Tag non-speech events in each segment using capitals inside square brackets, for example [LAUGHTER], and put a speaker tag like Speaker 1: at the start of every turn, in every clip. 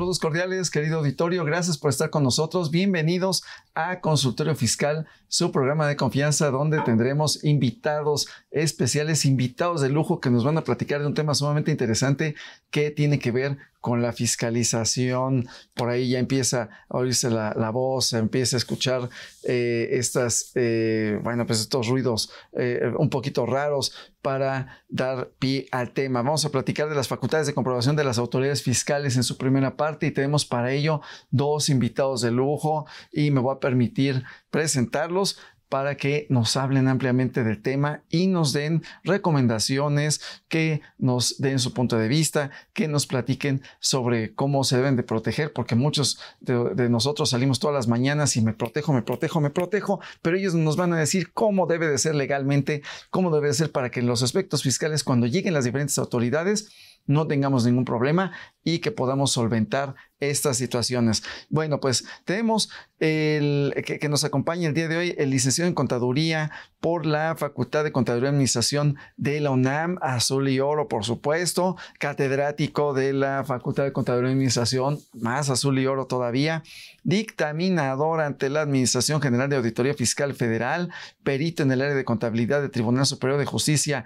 Speaker 1: saludos cordiales, querido auditorio. Gracias por estar con nosotros. Bienvenidos a Consultorio Fiscal su programa de confianza donde ah. tendremos invitados especiales, invitados de lujo que nos van a platicar de un tema sumamente interesante que tiene que ver con la fiscalización. Por ahí ya empieza a oírse la, voz, empieza a escuchar eh, estas, eh, bueno, pues estos ruidos eh, un poquito raros para dar pie al tema. Vamos a platicar de las facultades de comprobación de las autoridades fiscales en su primera parte y tenemos para ello dos invitados de lujo y me voy a permitir presentarlos para que nos hablen ampliamente del tema y nos den recomendaciones, que nos den su punto de vista, que nos platiquen sobre cómo se deben de proteger, porque muchos de, de, nosotros salimos todas las mañanas y me protejo, me protejo, me protejo, pero ellos nos van a decir cómo debe de ser legalmente, cómo debe de ser para que los aspectos fiscales, cuando lleguen las diferentes autoridades, no tengamos ningún problema y que podamos solventar estas situaciones. Bueno, pues tenemos el, que, nos acompaña el día de hoy el licenciado en Contaduría por la Facultad de Contaduría y Administración de la UNAM, azul y oro, por supuesto, catedrático de la Facultad de Contaduría y Administración, más azul y oro todavía, dictaminador ante la Administración General de Auditoría Fiscal Federal, perito en el área de contabilidad del Tribunal Superior de Justicia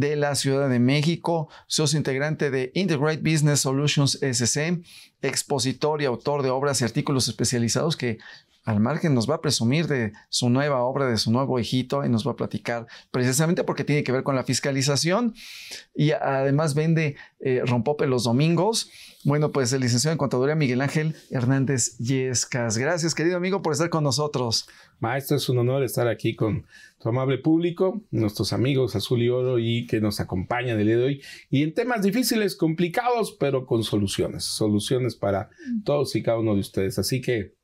Speaker 1: de la Ciudad de México, socio integrante de Integrate Business Solutions SC, expositor y autor de obras y artículos especializados que al margen nos va a presumir de su nueva obra, de su nuevo hijito y nos va a platicar precisamente porque tiene que ver con la fiscalización y además vende eh, rompope los domingos. Bueno, pues el licenciado en contaduría Miguel Ángel Hernández Yescas. Gracias, querido amigo, por estar con nosotros. Maestro, es un honor estar aquí con tu amable
Speaker 2: público, nuestros amigos Azul y Oro y que nos acompañan el día de hoy. Y en temas difíciles, complicados, pero con soluciones. Soluciones para mm. todos y cada uno de ustedes. Así que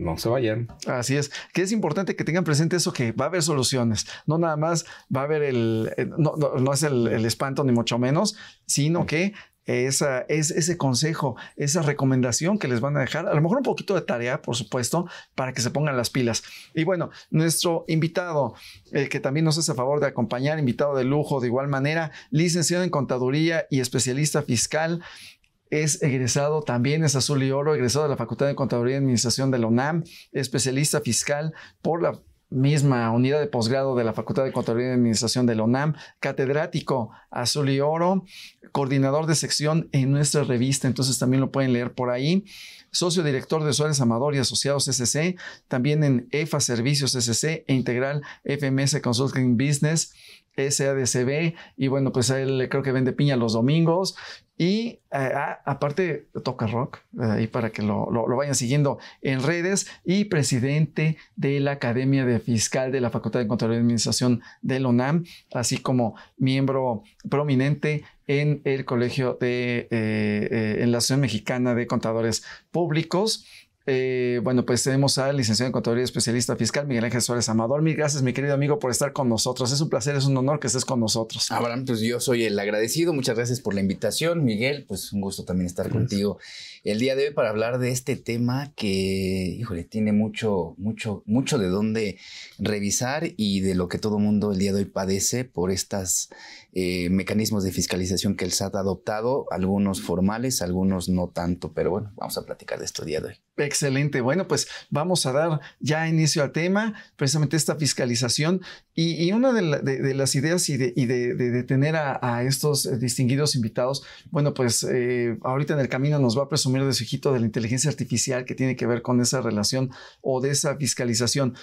Speaker 1: no se vayan. Así es, que es importante que tengan presente eso, que va a haber soluciones, no nada más va a haber el, eh, no, no, es el, espanto ni mucho menos, sino mm. que es, ese consejo, esa recomendación que les van a dejar, a lo mejor un poquito de tarea, por supuesto, para que se pongan las pilas. Y bueno, nuestro invitado, eh, que también nos hace favor de acompañar, invitado de lujo de igual manera, licenciado en contaduría y especialista fiscal, es egresado, también es azul y oro, egresado de la Facultad de Contaduría y Administración de la UNAM, especialista fiscal por la misma unidad de posgrado de la Facultad de Contaduría y Administración de la UNAM, catedrático azul y oro, coordinador de sección en nuestra revista, entonces también lo pueden leer por ahí, socio director de Suárez Amador y Asociados SC, también en EFA Servicios SC e Integral FMS Consulting Business, SADCB, y bueno, pues él creo que vende piña los domingos y eh, ah, aparte toca rock, ahí para que lo, vayan siguiendo en redes, y presidente de la Academia de Fiscal de la Facultad de Control y Administración de la UNAM, así como miembro prominente en el Colegio de, eh, eh, en la Asociación Mexicana de Contadores Públicos eh, bueno, pues tenemos al licenciado en Contaduría Especialista Fiscal, Miguel Ángel Suárez Amador. Mil gracias, mi querido amigo, por estar con nosotros. Es un placer, es un honor que estés con nosotros. Abraham, pues yo soy el agradecido. Muchas gracias por la invitación,
Speaker 3: Miguel. Pues un gusto también estar contigo el día de hoy para hablar de este tema que, híjole, tiene mucho, mucho, mucho de dónde revisar y de lo que todo mundo el día de hoy padece por estos eh, mecanismos de fiscalización que el SAT ha adoptado, algunos formales, algunos no tanto. Pero bueno, vamos a platicar de esto el día de hoy.
Speaker 1: Excelente. Bueno, pues vamos a dar ya inicio al tema, precisamente esta fiscalización. Y, una de, de, las ideas y de, de tener a, estos eh, distinguidos invitados, bueno, pues eh, ahorita en el camino nos va a presumir de su hijito de la inteligencia artificial que tiene que ver con esa relación o de esa fiscalización.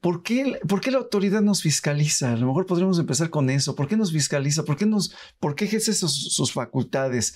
Speaker 1: ¿Por qué, ¿Por qué la autoridad nos fiscaliza? A lo mejor podríamos empezar con eso. ¿Por qué nos fiscaliza? ¿Por qué, nos, por qué ejerce sus facultades?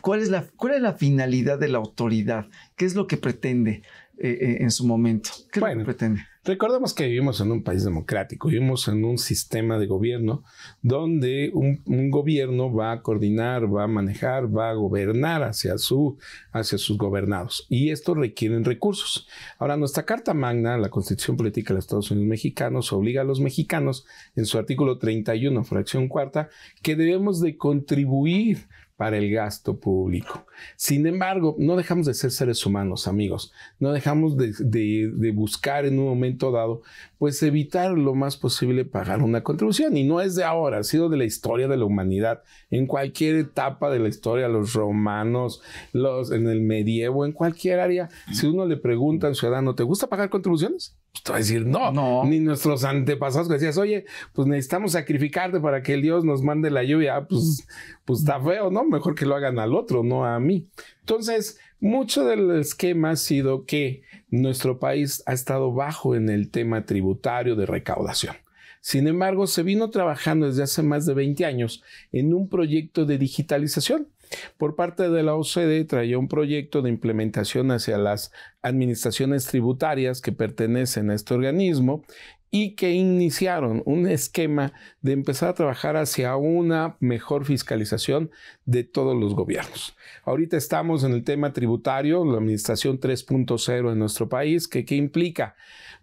Speaker 1: ¿Cuál es, la, ¿Cuál es la finalidad de la autoridad? ¿Qué es lo que pretende eh, eh, en su momento? ¿Qué lo pretende? Recordemos que vivimos en un país democrático, vivimos
Speaker 2: en un sistema de gobierno donde un, gobierno va a coordinar, va a manejar, va a gobernar hacia, su, hacia sus gobernados. Y esto requieren recursos. Ahora, nuestra Carta Magna, la Constitución Política de los Estados Unidos Mexicanos, obliga a los mexicanos, en su artículo 31, fracción cuarta, que debemos de contribuir para el gasto público. Sin embargo, no dejamos de ser seres humanos, amigos. No dejamos de, buscar en un momento dado, pues evitar lo más posible pagar una contribución. Y no es de ahora, ha sido de la historia de la humanidad. En cualquier etapa de la historia, los romanos, los, en el medievo, en cualquier área, si uno le pregunta al ciudadano, ¿te gusta pagar contribuciones? Pues te a decir, no, ni nuestros antepasados que decías, oye, pues necesitamos sacrificarte para que el Dios nos mande la lluvia, ah, pues, pues está feo, ¿no? Mejor que lo hagan al otro, no a mí. Entonces, mucho del esquema ha sido que nuestro país ha estado bajo en el tema tributario de recaudación. Sin embargo, se vino trabajando desde hace más de 20 años en un proyecto de digitalización por parte de la OCDE traía un proyecto de implementación hacia las administraciones tributarias que pertenecen a este organismo y que iniciaron un esquema de empezar a trabajar hacia una mejor fiscalización de todos los gobiernos. Ahorita estamos en el tema tributario, la administración 3.0 en nuestro país, ¿qué implica?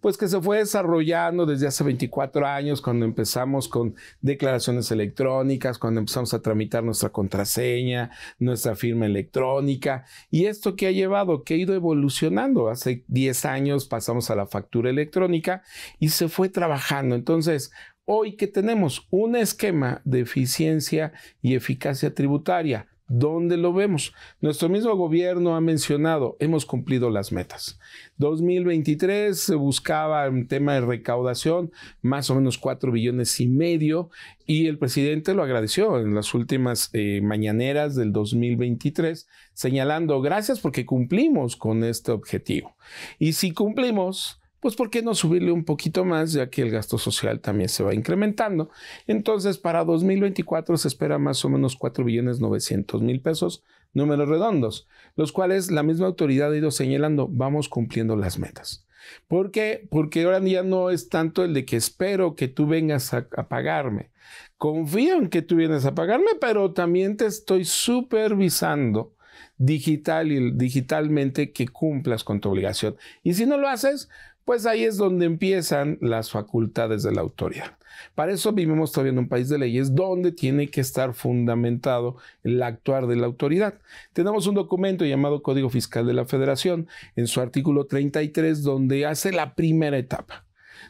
Speaker 2: pues que se fue desarrollando desde hace 24 años, cuando empezamos con declaraciones electrónicas, cuando empezamos a tramitar nuestra contraseña, nuestra firma electrónica, y esto que ha llevado, que ha ido evolucionando. Hace 10 años pasamos a la factura electrónica y se fue trabajando. Entonces, hoy que tenemos un esquema de eficiencia y eficacia tributaria, ¿Dónde lo vemos? Nuestro mismo gobierno ha mencionado, hemos cumplido las metas. 2023 se buscaba un tema de recaudación, más o menos 4 billones y medio, y el presidente lo agradeció en las últimas eh, mañaneras del 2023, señalando gracias porque cumplimos con este objetivo. Y si cumplimos, pues ¿por qué no subirle un poquito más, ya que el gasto social también se va incrementando? Entonces, para 2024 se espera más o menos 4 billones 900 mil pesos, números redondos, los cuales la misma autoridad ha ido señalando, vamos cumpliendo las metas. ¿Por qué? Porque ahora ya no es tanto el de que espero que tú vengas a, a pagarme. Confío en que tú vienes a pagarme, pero también te estoy supervisando digital y digitalmente que cumplas con tu obligación. Y si no lo haces, pues ahí es donde empiezan las facultades de la autoridad. Para eso vivimos todavía en un país de leyes donde tiene que estar fundamentado el actuar de la autoridad. Tenemos un documento llamado Código Fiscal de la Federación, en su artículo 33, donde hace la primera etapa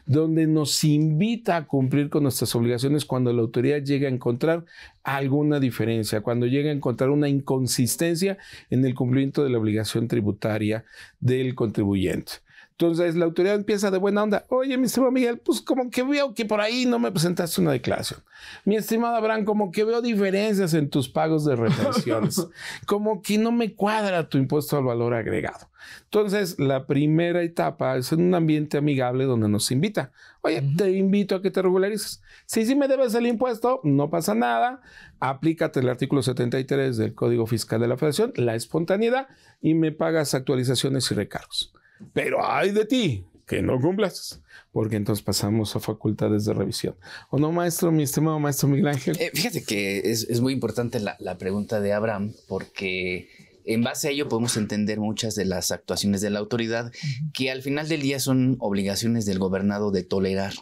Speaker 2: donde nos invita a cumplir con nuestras obligaciones cuando la autoridad llega a encontrar alguna diferencia, cuando llega a encontrar una inconsistencia en el cumplimiento de la obligación tributaria del contribuyente. Entonces la autoridad empieza de buena onda. Oye, mi estimado Miguel, pues como que veo que por ahí no me presentaste una declaración. Mi estimado Abraham, como que veo diferencias en tus pagos de retenciones. [LAUGHS] como que no me cuadra tu impuesto al valor agregado. Entonces, la primera etapa es en un ambiente amigable donde nos invita. Oye, te invito a que te regularices. Si sí me debes el impuesto, no pasa nada. Aplícate el artículo 73 del Código Fiscal de la Federación, la espontaneidad, y me pagas actualizaciones y recargos. Pero hay de ti que no cumplas, porque entonces pasamos a facultades de revisión. ¿O no, maestro, mi estimado maestro Miguel Ángel?
Speaker 3: Eh, fíjate que es, muy importante la, pregunta de Abraham, porque en base a ello podemos entender muchas de las actuaciones de la autoridad que al final del día son obligaciones del gobernado de tolerar.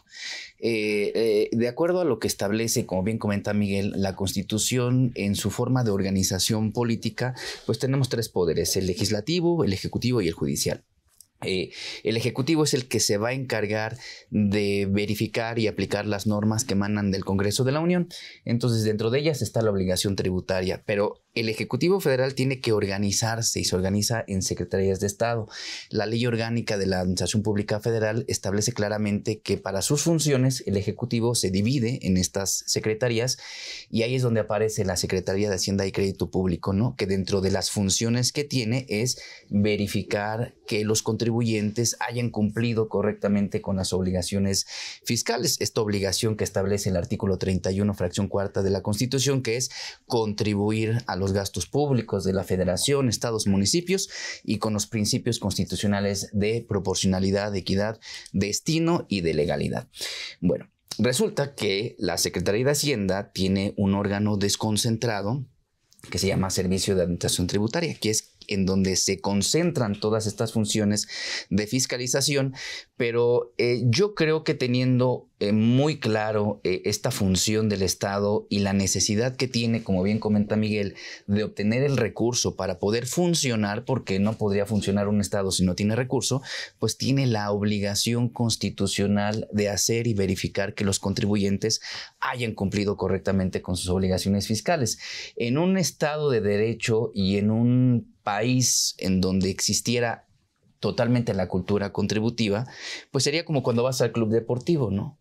Speaker 3: Eh, eh, de acuerdo a lo que establece, como bien comenta Miguel, la constitución en su forma de organización política, pues tenemos tres poderes, el legislativo, el ejecutivo y el judicial. Eh, el Ejecutivo es el que se va a encargar de verificar y aplicar las normas que emanan del Congreso de la Unión. Entonces, dentro de ellas está la obligación tributaria, pero el Ejecutivo Federal tiene que organizarse y se organiza en secretarías de Estado. La ley orgánica de la Administración Pública Federal establece claramente que para sus funciones el Ejecutivo se divide en estas secretarías y ahí es donde aparece la Secretaría de Hacienda y Crédito Público, ¿no? Que dentro de las funciones que tiene es verificar que los contribuyentes hayan cumplido correctamente con las obligaciones fiscales. Esta obligación que establece el artículo 31, fracción cuarta de la Constitución, que es contribuir a los los gastos públicos de la Federación, estados, municipios y con los principios constitucionales de proporcionalidad, equidad, destino y de legalidad. Bueno, resulta que la Secretaría de Hacienda tiene un órgano desconcentrado que se llama Servicio de Administración Tributaria, que es en donde se concentran todas estas funciones de fiscalización, pero eh, yo creo que teniendo eh, muy claro eh, esta función del Estado y la necesidad que tiene, como bien comenta Miguel, de obtener el recurso para poder funcionar, porque no podría funcionar un Estado si no tiene recurso, pues tiene la obligación constitucional de hacer y verificar que los contribuyentes hayan cumplido correctamente con sus obligaciones fiscales. En un Estado de derecho y en un país en donde existiera totalmente la cultura contributiva, pues sería como cuando vas al club deportivo, ¿no?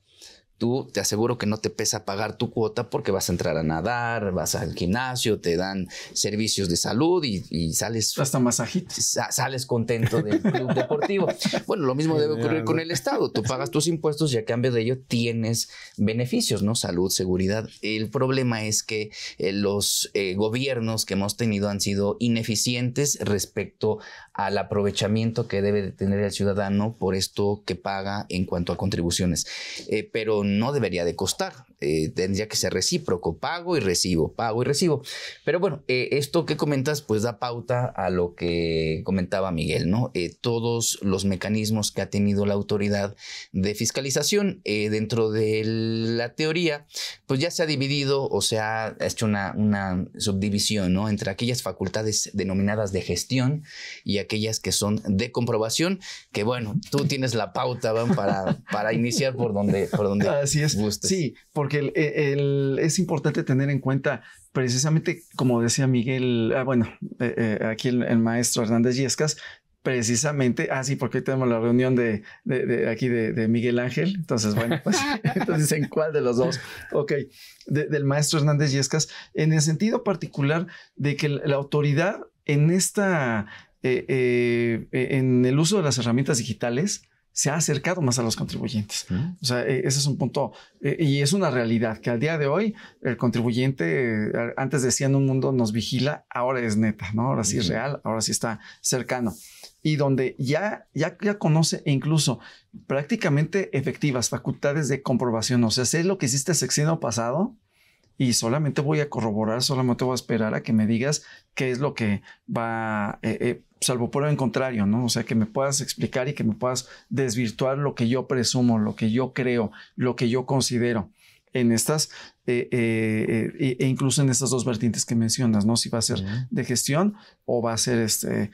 Speaker 3: tú te aseguro que no te pesa pagar tu cuota porque vas a entrar a nadar, vas al gimnasio, te dan servicios de salud y, sales... Hasta masajitos. Sales contento del club deportivo. Bueno, lo mismo debe ocurrir con el Estado. Tú pagas tus impuestos y a cambio de ello tienes beneficios, ¿no? Salud, seguridad. El problema es que eh, los eh, gobiernos que hemos tenido han sido ineficientes respecto al aprovechamiento que debe tener el ciudadano por esto que paga en cuanto a contribuciones. Eh, pero no debería de costar. Eh, tendría que ser recíproco, pago y recibo, pago y recibo. Pero bueno, eh, esto que comentas pues da pauta a lo que comentaba Miguel, ¿no? Eh, todos los mecanismos que ha tenido la autoridad de fiscalización dentro de la teoría, pues ya se ha dividido o se ha hecho una, una subdivisión, ¿no? Entre aquellas facultades denominadas de gestión y aquellas que son de comprobación,
Speaker 1: que bueno, tú tienes la pauta, ¿van? Para, para iniciar por donde, por donde [LAUGHS] Así es. Sí, porque es importante tener en cuenta precisamente, como decía Miguel, ah, bueno, eh, eh, aquí el, maestro Hernández Yescas, precisamente, ah, sí, porque hoy tenemos la reunión de, aquí de, Miguel Ángel, entonces, bueno, pues, [LAUGHS] entonces, ¿en cuál de los dos? Ok, del maestro Hernández Yescas, en el sentido particular de que la autoridad en esta, eh, en el uso de las herramientas digitales, se ha acercado más a los contribuyentes. O sea, e, ese es un punto e, y es una realidad que al día de hoy el contribuyente, eh, antes decía en un mundo nos vigila, ahora es neta, ¿no? Ahora sí es real, ahora sí está cercano. Y donde ya, ya, ya conoce e incluso prácticamente efectivas facultades de comprobación. O sea, sé lo que hiciste el sexenio pasado, y solamente voy a corroborar, solamente voy a esperar a que me digas qué es lo que va, eh, eh, salvo por en contrario, ¿no? O sea, que me puedas explicar y que me puedas desvirtuar lo que yo presumo, lo que yo creo, lo que yo considero en estas, eh, eh, eh, e incluso en estas dos vertientes que mencionas, ¿no? Si va a ser de gestión o va a ser este,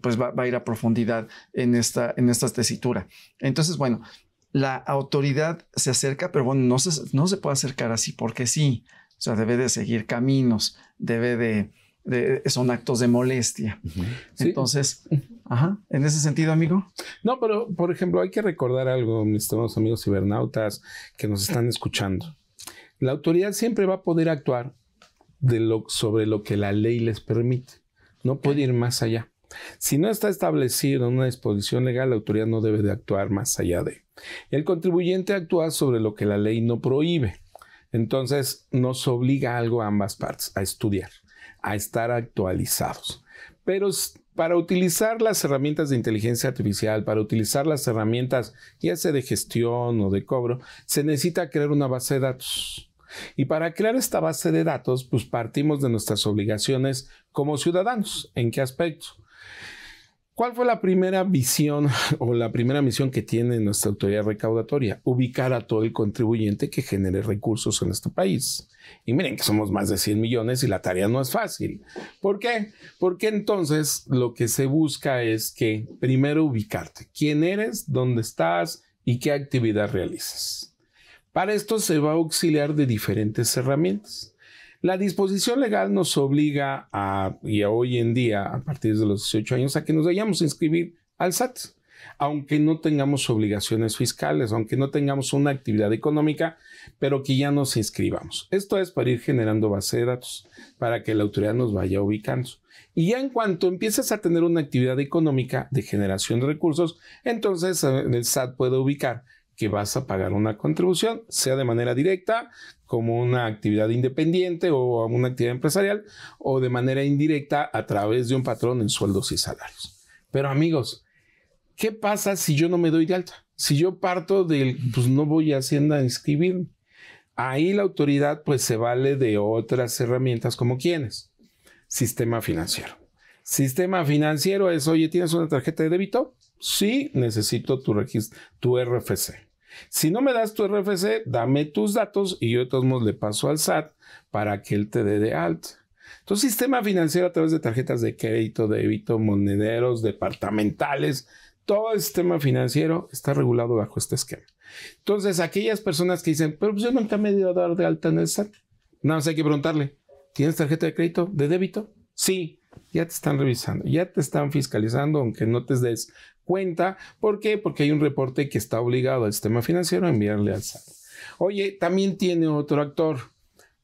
Speaker 1: pues va, a ir a profundidad en esta, en esta tesitura. Entonces, bueno, la autoridad se acerca, pero bueno, no se, no se puede acercar así porque sí. O sea, debe de seguir caminos, debe de son actos de molestia. Entonces, en ese sentido, amigo.
Speaker 2: No, pero por ejemplo, hay que recordar algo, mis estimados amigos cibernautas que nos están escuchando. La autoridad siempre va a poder actuar sobre lo que la ley les permite. No puede ir más allá. Si no está establecido en una disposición legal, la autoridad no debe de actuar más allá de. El contribuyente actúa sobre lo que la ley no prohíbe. Entonces nos obliga algo a ambas partes a estudiar a estar actualizados. Pero para utilizar las herramientas de inteligencia artificial, para utilizar las herramientas ya sea de gestión o de cobro, se necesita crear una base de datos. Y para crear esta base de datos, pues partimos de nuestras obligaciones como ciudadanos. ¿En qué aspecto? ¿Cuál fue la primera visión [LAUGHS] o la primera misión que tiene nuestra autoridad recaudatoria? Ubicar a todo el contribuyente que genere recursos en este país. Y miren que somos más de 100 millones y la tarea no es fácil. ¿Por qué? Porque entonces lo que se busca es que primero ubicarte. ¿Quién eres? ¿Dónde estás? ¿Y qué actividad realizas? Para esto se va a auxiliar de diferentes herramientas. La disposición legal nos obliga a, y a hoy en día, a partir de los 18 años, a que nos vayamos a inscribir al SAT. Aunque no tengamos obligaciones fiscales, aunque no tengamos una actividad económica, pero que ya nos inscribamos. Esto es para ir generando base de datos, para que la autoridad nos vaya ubicando. Y ya en cuanto empieces a tener una actividad económica de generación de recursos, entonces eh, el SAT puede ubicar que vas a pagar una contribución, sea de manera directa, como una actividad independiente o una actividad empresarial, o de manera indirecta a través de un patrón en sueldos y salarios. Pero amigos, ¿qué pasa si yo no me doy de alta? Si yo parto del, pues no voy a Hacienda a inscribirme. Ahí la autoridad pues se vale de otras herramientas como quienes. Sistema financiero. Sistema financiero es, oye, ¿tienes una tarjeta de débito? Sí, necesito tu, tu RFC. Si no me das tu RFC, dame tus datos y yo de todos modos le paso al SAT para que él te dé de alta. Entonces, sistema financiero a través de tarjetas de crédito, débito, monederos, departamentales, todo el sistema financiero está regulado bajo este esquema. Entonces, aquellas personas que dicen, pero pues, yo nunca me he ido a dar de alta en el SAT, nada más hay que preguntarle, ¿tienes tarjeta de crédito, de débito? Sí, ya te están revisando, ya te están fiscalizando, aunque no te des cuenta. ¿Por qué? Porque hay un reporte que está obligado al sistema financiero a enviarle al SAT. Oye, también tiene otro actor,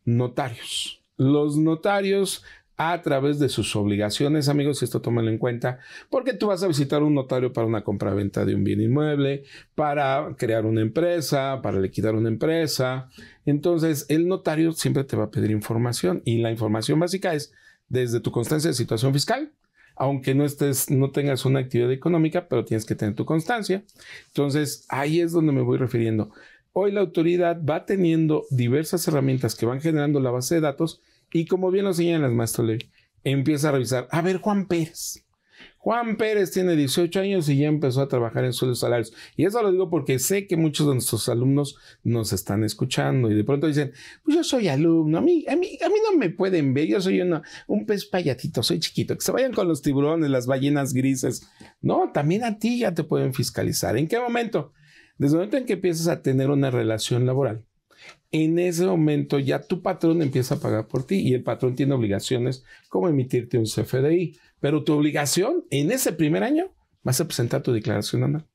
Speaker 2: notarios. Los notarios a través de sus obligaciones, amigos, esto tómalo en cuenta, porque tú vas a visitar un notario para una compraventa de un bien inmueble, para crear una empresa, para liquidar una empresa. Entonces, el notario siempre te va a pedir información y la información básica es desde tu constancia de situación fiscal aunque no estés, no tengas una actividad económica, pero tienes que tener tu constancia. Entonces, ahí es donde me voy refiriendo. Hoy la autoridad va teniendo diversas herramientas que van generando la base de datos y como bien lo señalan las maestro empieza a revisar, a ver Juan Pérez, Juan Pérez tiene 18 años y ya empezó a trabajar en sueldos salarios. Y eso lo digo porque sé que muchos de nuestros alumnos nos están escuchando y de pronto dicen, pues yo soy alumno, a mí, mí, no me pueden ver, yo soy un pez payatito, soy chiquito, que se vayan con los tiburones, las ballenas grises. No, también a ti ya te pueden fiscalizar. ¿En qué momento? Desde el momento en que empiezas a tener una relación laboral, en ese momento ya tu patrón empieza a pagar por ti y el patrón tiene obligaciones como emitirte un CFDI, pero tu obligación en ese primer año vas a presentar tu declaración anual.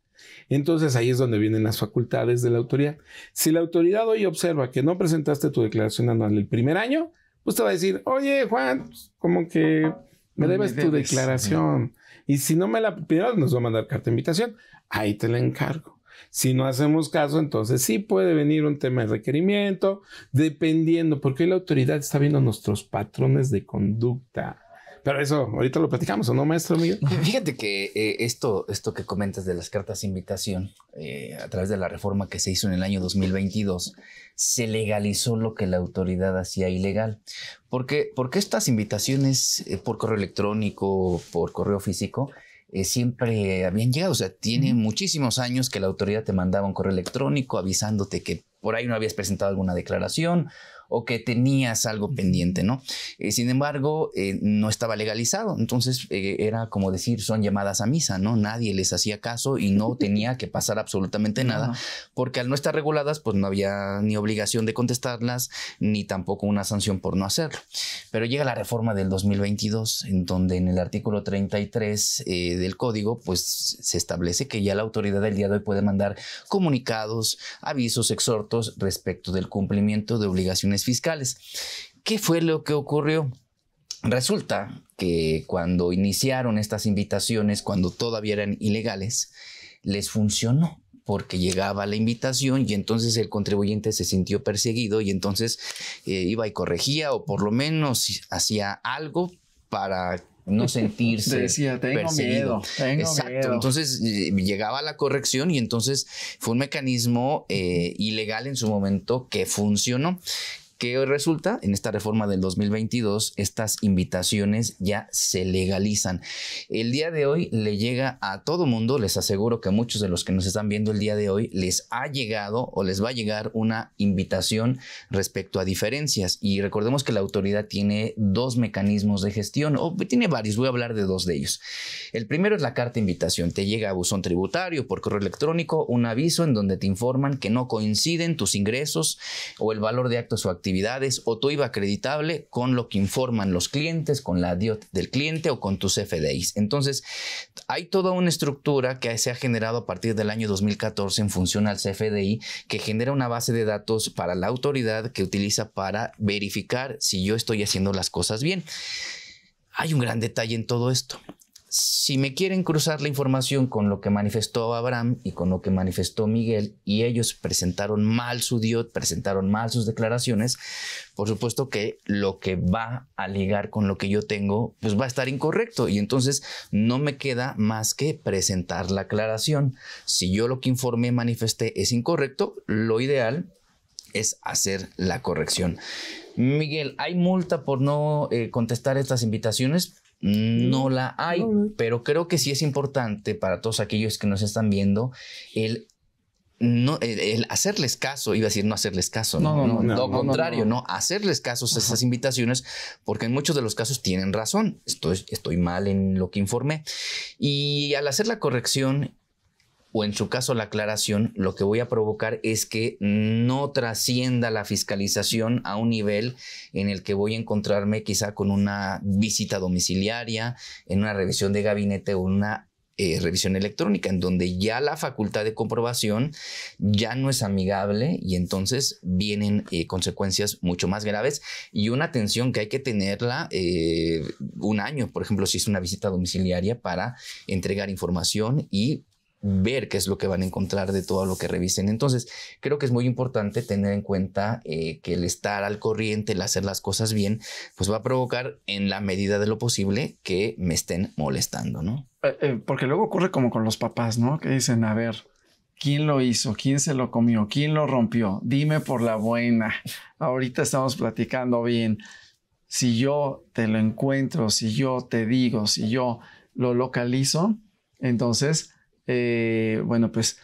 Speaker 2: Entonces ahí es donde vienen las facultades de la autoridad. Si la autoridad hoy observa que no presentaste tu declaración anual el primer año, pues te va a decir, oye Juan, pues, como que me debes, tu declaración. Y si no me la pidieron, nos va a mandar carta de invitación. Ahí te la encargo. Si no hacemos caso, entonces sí puede venir un tema de requerimiento, dependiendo, porque la autoridad está viendo nuestros patrones de conducta.
Speaker 3: Pero eso, ahorita lo platicamos, ¿o no, maestro mío. [LAUGHS] Fíjate que eh, esto, esto que comentas de las cartas de invitación, eh, a través de la reforma que se hizo en el año 2022, se legalizó lo que la autoridad hacía ilegal. Porque, porque estas invitaciones eh, por correo electrónico, por correo físico, siempre habían llegado. O sea, tiene muchísimos años que la autoridad te mandaba un correo electrónico avisándote que por ahí no habías presentado alguna declaración o que tenías algo pendiente, ¿no? Eh, sin embargo, eh, no estaba legalizado, entonces eh, era como decir, son llamadas a misa, ¿no? Nadie les hacía caso y no tenía que pasar absolutamente nada, porque al no estar reguladas, pues no había ni obligación de contestarlas, ni tampoco una sanción por no hacerlo. Pero llega la reforma del 2022, en donde en el artículo 33 del código, pues se establece que ya la autoridad del día de hoy puede mandar comunicados, avisos, exhortos respecto del cumplimiento de obligaciones fiscales. ¿Qué fue lo que ocurrió? Resulta que cuando iniciaron estas invitaciones, cuando todavía eran ilegales, les funcionó porque llegaba la invitación y entonces el contribuyente se sintió perseguido y entonces eh, iba y corregía o por lo menos hacía algo para no [LAUGHS] sentirse perseguido. Entonces eh, llegaba la corrección y entonces fue un mecanismo eh, ilegal en su momento que funcionó que hoy resulta en esta reforma del 2022, estas invitaciones ya se legalizan. El día de hoy le llega a todo mundo, les aseguro que a muchos de los que nos están viendo el día de hoy les ha llegado o les va a llegar una invitación respecto a diferencias. Y recordemos que la autoridad tiene dos mecanismos de gestión, o tiene varios, voy a hablar de dos de ellos. El primero es la carta de invitación, te llega a buzón tributario por correo electrónico, un aviso en donde te informan que no coinciden tus ingresos o el valor de actos o actividades actividades o tu IVA acreditable con lo que informan los clientes, con la DIOT del cliente o con tus CFDIs. Entonces, hay toda una estructura que se ha generado a partir del año 2014 en función al CFDI que genera una base de datos para la autoridad que utiliza para verificar si yo estoy haciendo las cosas bien. Hay un gran detalle en todo esto si me quieren cruzar la información con lo que manifestó Abraham y con lo que manifestó Miguel y ellos presentaron mal su Dios, presentaron mal sus declaraciones, por supuesto que lo que va a ligar con lo que yo tengo, pues va a estar incorrecto y entonces no me queda más que presentar la aclaración. Si yo lo que informé, manifesté es incorrecto, lo ideal es hacer la corrección. Miguel, ¿hay multa por no eh, contestar estas invitaciones? Mm. No la hay, pero creo que sí es importante para todos aquellos que nos están viendo el no, el, hacerles caso, iba a decir no hacerles caso, no, no, no, lo contrario, no, hacerles caso a esas invitaciones, porque en muchos de los casos tienen razón, estoy, estoy mal en lo que informé, y al hacer la corrección o en su caso la aclaración, lo que voy a provocar es que no trascienda la fiscalización a un nivel en el que voy a encontrarme quizá con una visita domiciliaria, en una revisión de gabinete o una eh, revisión electrónica, en donde ya la facultad de comprobación ya no es amigable y entonces vienen eh, consecuencias mucho más graves y una atención que hay que tenerla eh, un año, por ejemplo, si es una visita domiciliaria para entregar información y ver qué es lo que van a encontrar de todo lo que revisen. Entonces, creo que es muy importante tener en cuenta eh, que el estar al corriente, el hacer las cosas bien, pues va a provocar en la medida de lo posible que me estén molestando, ¿no?
Speaker 1: Eh, eh, porque luego ocurre como con los papás, ¿no? Que dicen, a ver, ¿quién lo hizo? ¿Quién se lo comió? ¿Quién lo rompió? Dime por la buena. Ahorita estamos platicando bien. Si yo te lo encuentro, si yo te digo, si yo lo localizo, entonces eh, bueno, pues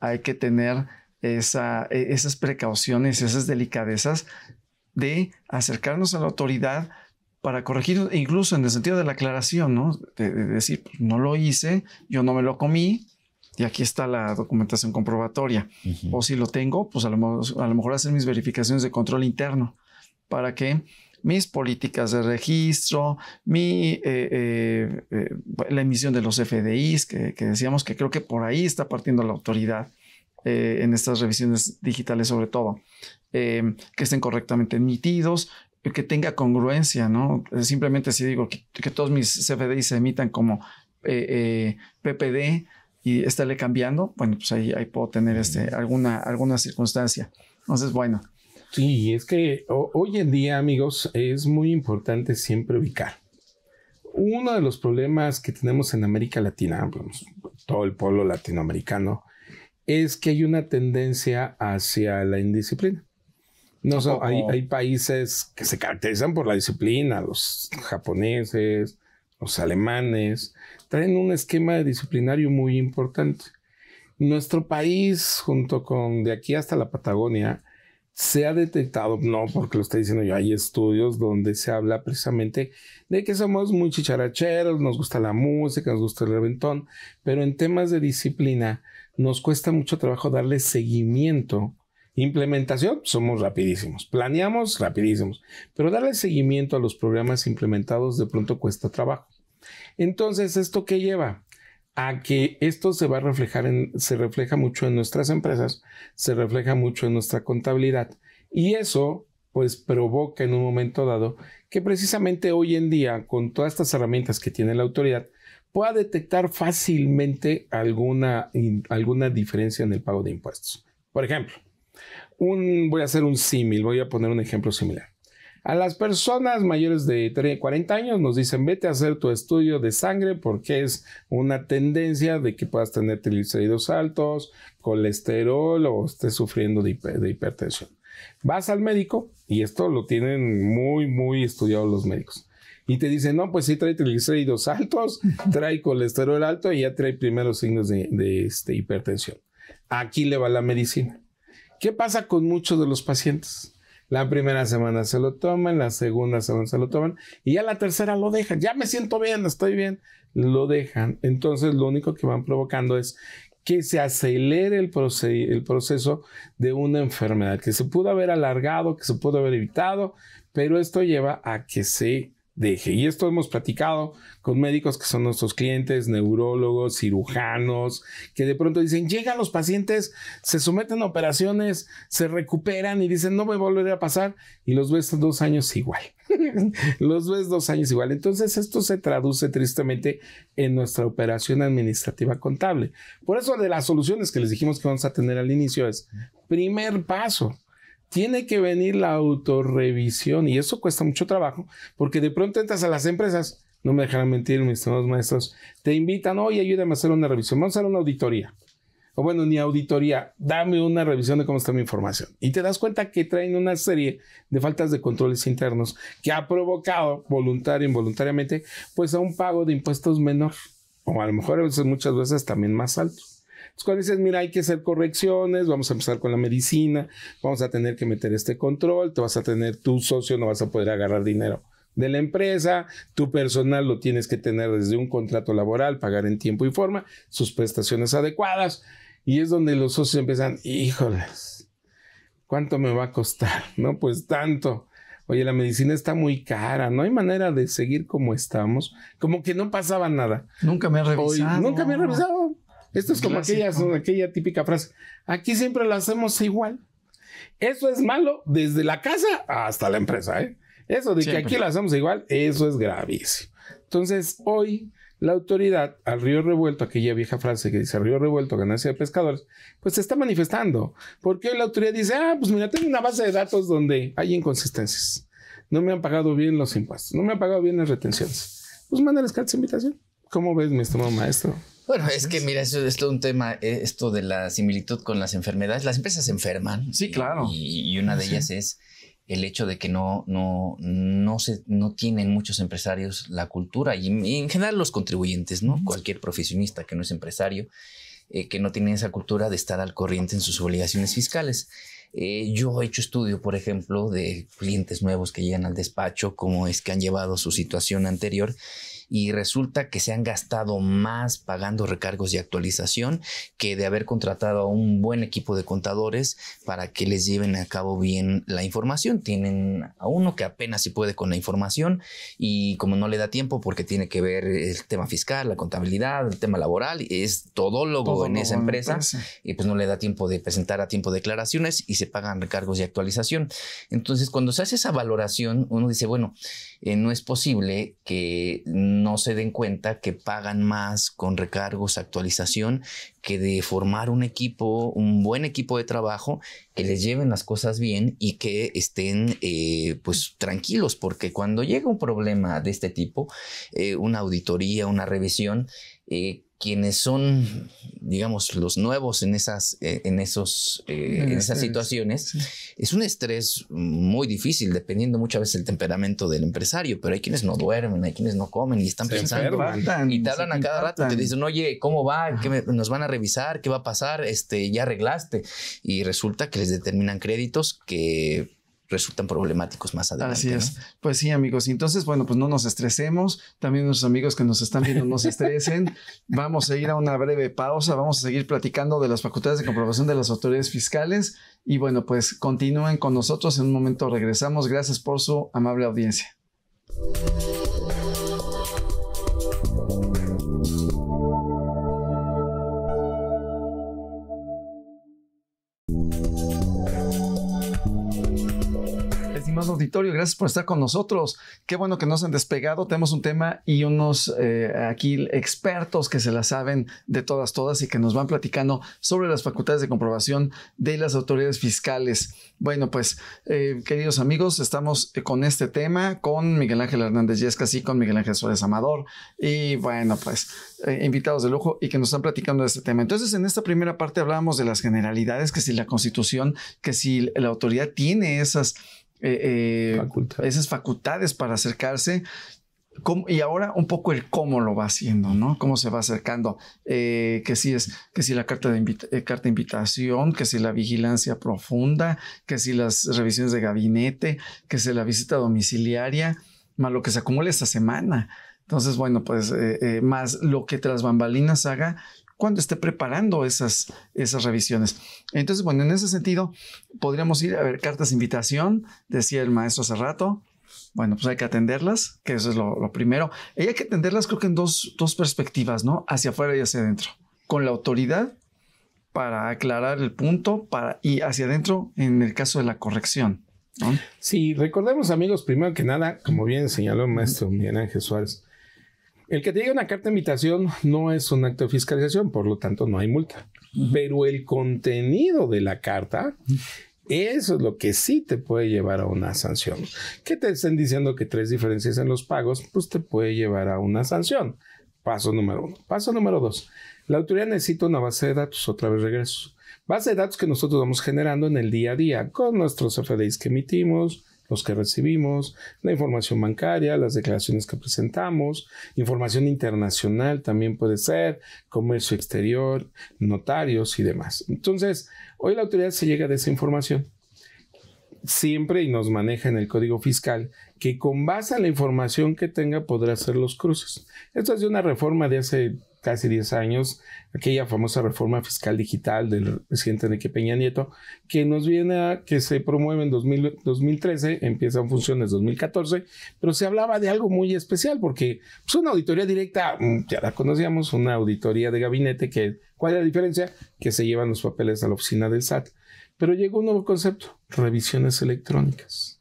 Speaker 1: hay que tener e, esas precauciones, esas delicadezas de acercarnos a la autoridad para corregir, e incluso en el sentido de la aclaración, ¿no? De, decir, pues, no lo hice, yo no me lo comí, y aquí está la documentación comprobatoria. O si lo tengo, pues a lo, a lo mejor hacer mis verificaciones de control interno para que mis políticas de registro, mi, eh, eh, eh, pues, la emisión de los FDIs, que, decíamos que creo que por ahí está partiendo la autoridad en estas revisiones digitales sobre todo, que estén correctamente emitidos, que tenga congruencia, ¿no? Simplemente si digo que, todos mis CFDIs se emitan como PPD, y estarle cambiando, bueno, pues ahí, ahí puedo tener este, mm. alguna, alguna circunstancia. Entonces, bueno, Sí, es que hoy en día, amigos, es muy importante siempre ubicar.
Speaker 2: Uno de los problemas que tenemos en América Latina, todo el pueblo latinoamericano, es que hay una tendencia hacia la indisciplina. No, hay, oh. hay, países que se caracterizan por la disciplina, los japoneses, los alemanes, traen un esquema disciplinario muy importante. Nuestro país, junto con de aquí hasta la Patagonia, se ha detectado, no porque lo estoy diciendo yo, hay estudios donde se habla precisamente de que somos muy chicharacheros, nos gusta la música, nos gusta el reventón, pero en temas de disciplina nos cuesta mucho trabajo darle seguimiento. Implementación, somos rapidísimos, planeamos rapidísimos, pero darle seguimiento a los programas implementados de pronto cuesta trabajo. Entonces, ¿esto qué lleva? a que esto se va a reflejar en, se refleja mucho en nuestras empresas, se refleja mucho en nuestra contabilidad. Y eso, pues, provoca en un momento dado que precisamente hoy en día, con todas estas herramientas que tiene la autoridad, pueda detectar fácilmente alguna, alguna diferencia en el pago de impuestos. Por ejemplo, un, voy a hacer un símil, voy a poner un ejemplo similar. A las personas mayores de 40 años nos dicen vete a hacer tu estudio de sangre porque es una tendencia de que puedas tener triglicéridos altos, colesterol o estés sufriendo de, hipertensión. Vas al médico y esto lo tienen muy, muy estudiados los médicos. Y te dicen, no, pues sí trae triglicéridos altos, trae colesterol alto y ya trae primeros signos de, este, hipertensión. Aquí le va la medicina. ¿Qué pasa con muchos de los pacientes? La primera semana se lo toman, la segunda semana se lo toman y ya la tercera lo dejan. Ya me siento bien, estoy bien. Lo dejan. Entonces lo único que van provocando es que se acelere el, proceso de una enfermedad que se pudo haber alargado, que se pudo haber evitado, pero esto lleva a que se deje Y esto hemos platicado con médicos que son nuestros clientes, neurólogos, cirujanos, que de pronto dicen, llegan los pacientes, se someten a operaciones, se recuperan y dicen, no me volveré a pasar, y los ves dos años igual. [LAUGHS] los ves dos años igual. Entonces esto se traduce tristemente en nuestra operación administrativa contable. Por eso de las soluciones que les dijimos que vamos a tener al inicio es, primer paso, tiene que venir la autorrevisión y eso cuesta mucho trabajo porque de pronto entras a las empresas, no me dejarán mentir mis estimados maestros, te invitan, oye, ayúdame a hacer una revisión, vamos a hacer una auditoría. O bueno, ni auditoría, dame una revisión de cómo está mi información. Y te das cuenta que traen una serie de faltas de controles internos que ha provocado, voluntariamente, involuntariamente, pues a un pago de impuestos menor. O a lo mejor muchas veces también más alto. Entonces, pues, cuando dices, mira, hay que hacer correcciones, vamos a empezar con la medicina, vamos a tener que meter este control, te vas a tener tu socio, no vas a poder agarrar dinero de la empresa, tu personal lo tienes que tener desde un contrato laboral, pagar en tiempo y forma, sus prestaciones adecuadas, y es donde los socios empiezan, híjoles, ¿cuánto me va a costar? [LAUGHS] No, pues tanto. Oye, la medicina está muy cara, no hay manera de seguir como estamos, como que no pasaba nada. Nunca
Speaker 1: me ha nunca me revisado esto es como
Speaker 2: aquella típica frase. Aquí siempre lo hacemos igual. Eso es malo desde la casa hasta la empresa. ¿eh? Eso de que aquí lo hacemos igual, eso es gravísimo. Entonces, hoy la autoridad al río revuelto, aquella vieja frase que dice río revuelto, ganancia de pescadores, pues se está manifestando. Porque hoy la autoridad dice, ah, pues mira, tengo una base de datos donde hay inconsistencias. No me han pagado bien los impuestos, no me han pagado bien las retenciones. Pues mándales cartas de invitación. ¿Cómo ves, mi estimado maestro?
Speaker 3: Bueno, es que mira, eso es todo un tema, eh, esto de la similitud con las enfermedades. Las empresas se enferman. Sí, claro. Y, una de ellas es el hecho de que no, no, no, se, no tienen muchos empresarios la cultura y, en general los contribuyentes, ¿no? Cualquier profesionista que no es empresario, eh, que no tiene esa cultura de estar al corriente en sus obligaciones fiscales. Eh, yo he hecho estudio, por ejemplo, de clientes nuevos que llegan al despacho, cómo es que han llevado su situación anterior y resulta que se han gastado más pagando recargos de actualización que de haber contratado a un buen equipo de contadores para que les lleven a cabo bien la información. Tienen a uno que apenas si puede con la información y como no le da tiempo porque tiene que ver el tema fiscal, la contabilidad, el tema laboral, es todólogo, en esa empresa, y pues no le da tiempo de presentar a tiempo declaraciones y se pagan recargos de actualización. Entonces, cuando se hace esa valoración, uno dice, bueno, eh, no es posible que no se den cuenta que pagan más con recargos, actualización, que de formar un equipo, un buen equipo de trabajo, que les lleven las cosas bien y que estén eh, pues tranquilos, porque cuando llega un problema de este tipo, eh, una auditoría, una revisión, eh, quienes son, digamos, los nuevos en esas, eh, en esos, eh, esas eh, situaciones, es un estrés muy difícil, dependiendo muchas veces del temperamento del empresario, pero hay quienes no duermen, hay quienes no comen y están pensando y te hablan a cada rato, y te dicen, oye, ¿cómo va? ¿Qué nos van a revisar? ¿Qué va a pasar? Este, ya arreglaste. Y resulta que les determinan créditos que resultan problemáticos más adelante. Así es.
Speaker 1: Pues sí, amigos. Entonces, bueno, pues no nos estresemos. También nuestros amigos que nos están viendo no se estresen. [LAUGHS] vamos a ir a una breve pausa. Vamos a seguir platicando de las facultades de comprobación de las autoridades fiscales. Y bueno, pues continúen con nosotros. En un momento regresamos. Gracias por su amable audiencia. auditorio, gracias por estar con nosotros. Qué bueno que nos han despegado. Tenemos un tema y unos eh, aquí expertos que se la saben de todas, todas y que nos van platicando sobre las facultades de comprobación de las autoridades fiscales. Bueno, pues, eh, queridos amigos, estamos con este tema con Miguel Ángel Hernández Yescas y con Miguel Ángel Suárez Amador. Y bueno, pues, eh, invitados de lujo y que nos están platicando de este tema. Entonces, en esta primera parte hablamos de las generalidades, que si la constitución, que si la autoridad tiene esas eh, eh, esas facultades para acercarse. y ahora un poco el cómo lo va haciendo, ¿no? Cómo se va acercando, eh, que si es, que si la carta de, carta invitación, que si la vigilancia profunda, que si las revisiones de gabinete, que si la visita domiciliaria, más lo que se acumula esta semana. Entonces, bueno, pues más lo que tras bambalinas haga cuando esté preparando esas, esas revisiones. Entonces, bueno, en ese sentido, podríamos ir a ver cartas de invitación, decía el maestro hace rato, bueno, pues hay que atenderlas, que eso es lo, primero. Y hay que atenderlas creo que en dos, dos, perspectivas, ¿no? Hacia afuera y hacia adentro. Con la autoridad para aclarar el punto para, y hacia adentro en el caso de la corrección.
Speaker 2: Sí, recordemos amigos, primero que nada, como bien señaló el maestro Miguel Ángel Suárez, el que te llegue una carta de invitación no es un acto de fiscalización, por lo tanto no hay multa. Pero el contenido de la carta eso es lo que sí te puede llevar a una sanción. Que te estén diciendo que tres diferencias en los pagos, pues te puede llevar a una sanción. Paso número uno. Paso número dos. La autoridad necesita una base de datos, otra vez regreso. Base de datos que nosotros vamos generando en el día a día con nuestros FDIs que emitimos, los que recibimos, la información bancaria, las declaraciones que presentamos, información internacional también puede ser, comercio exterior, notarios y demás. Entonces, hoy la autoridad se llega de esa información siempre y nos maneja en el código fiscal que con base a la información que tenga podrá hacer los cruces. Esto es de una reforma de hace casi 10 años, aquella famosa reforma fiscal digital del presidente Enrique Peña Nieto, que nos viene a que se promueve en 2013, empieza en funciones 2014, pero se hablaba de algo muy especial, porque es pues, una auditoría directa, mm, ya la conocíamos, una auditoría de gabinete, que, ¿cuál es la diferencia? Que se llevan los papeles a la oficina del SAT. Pero llegó un nuevo concepto, revisiones electrónicas.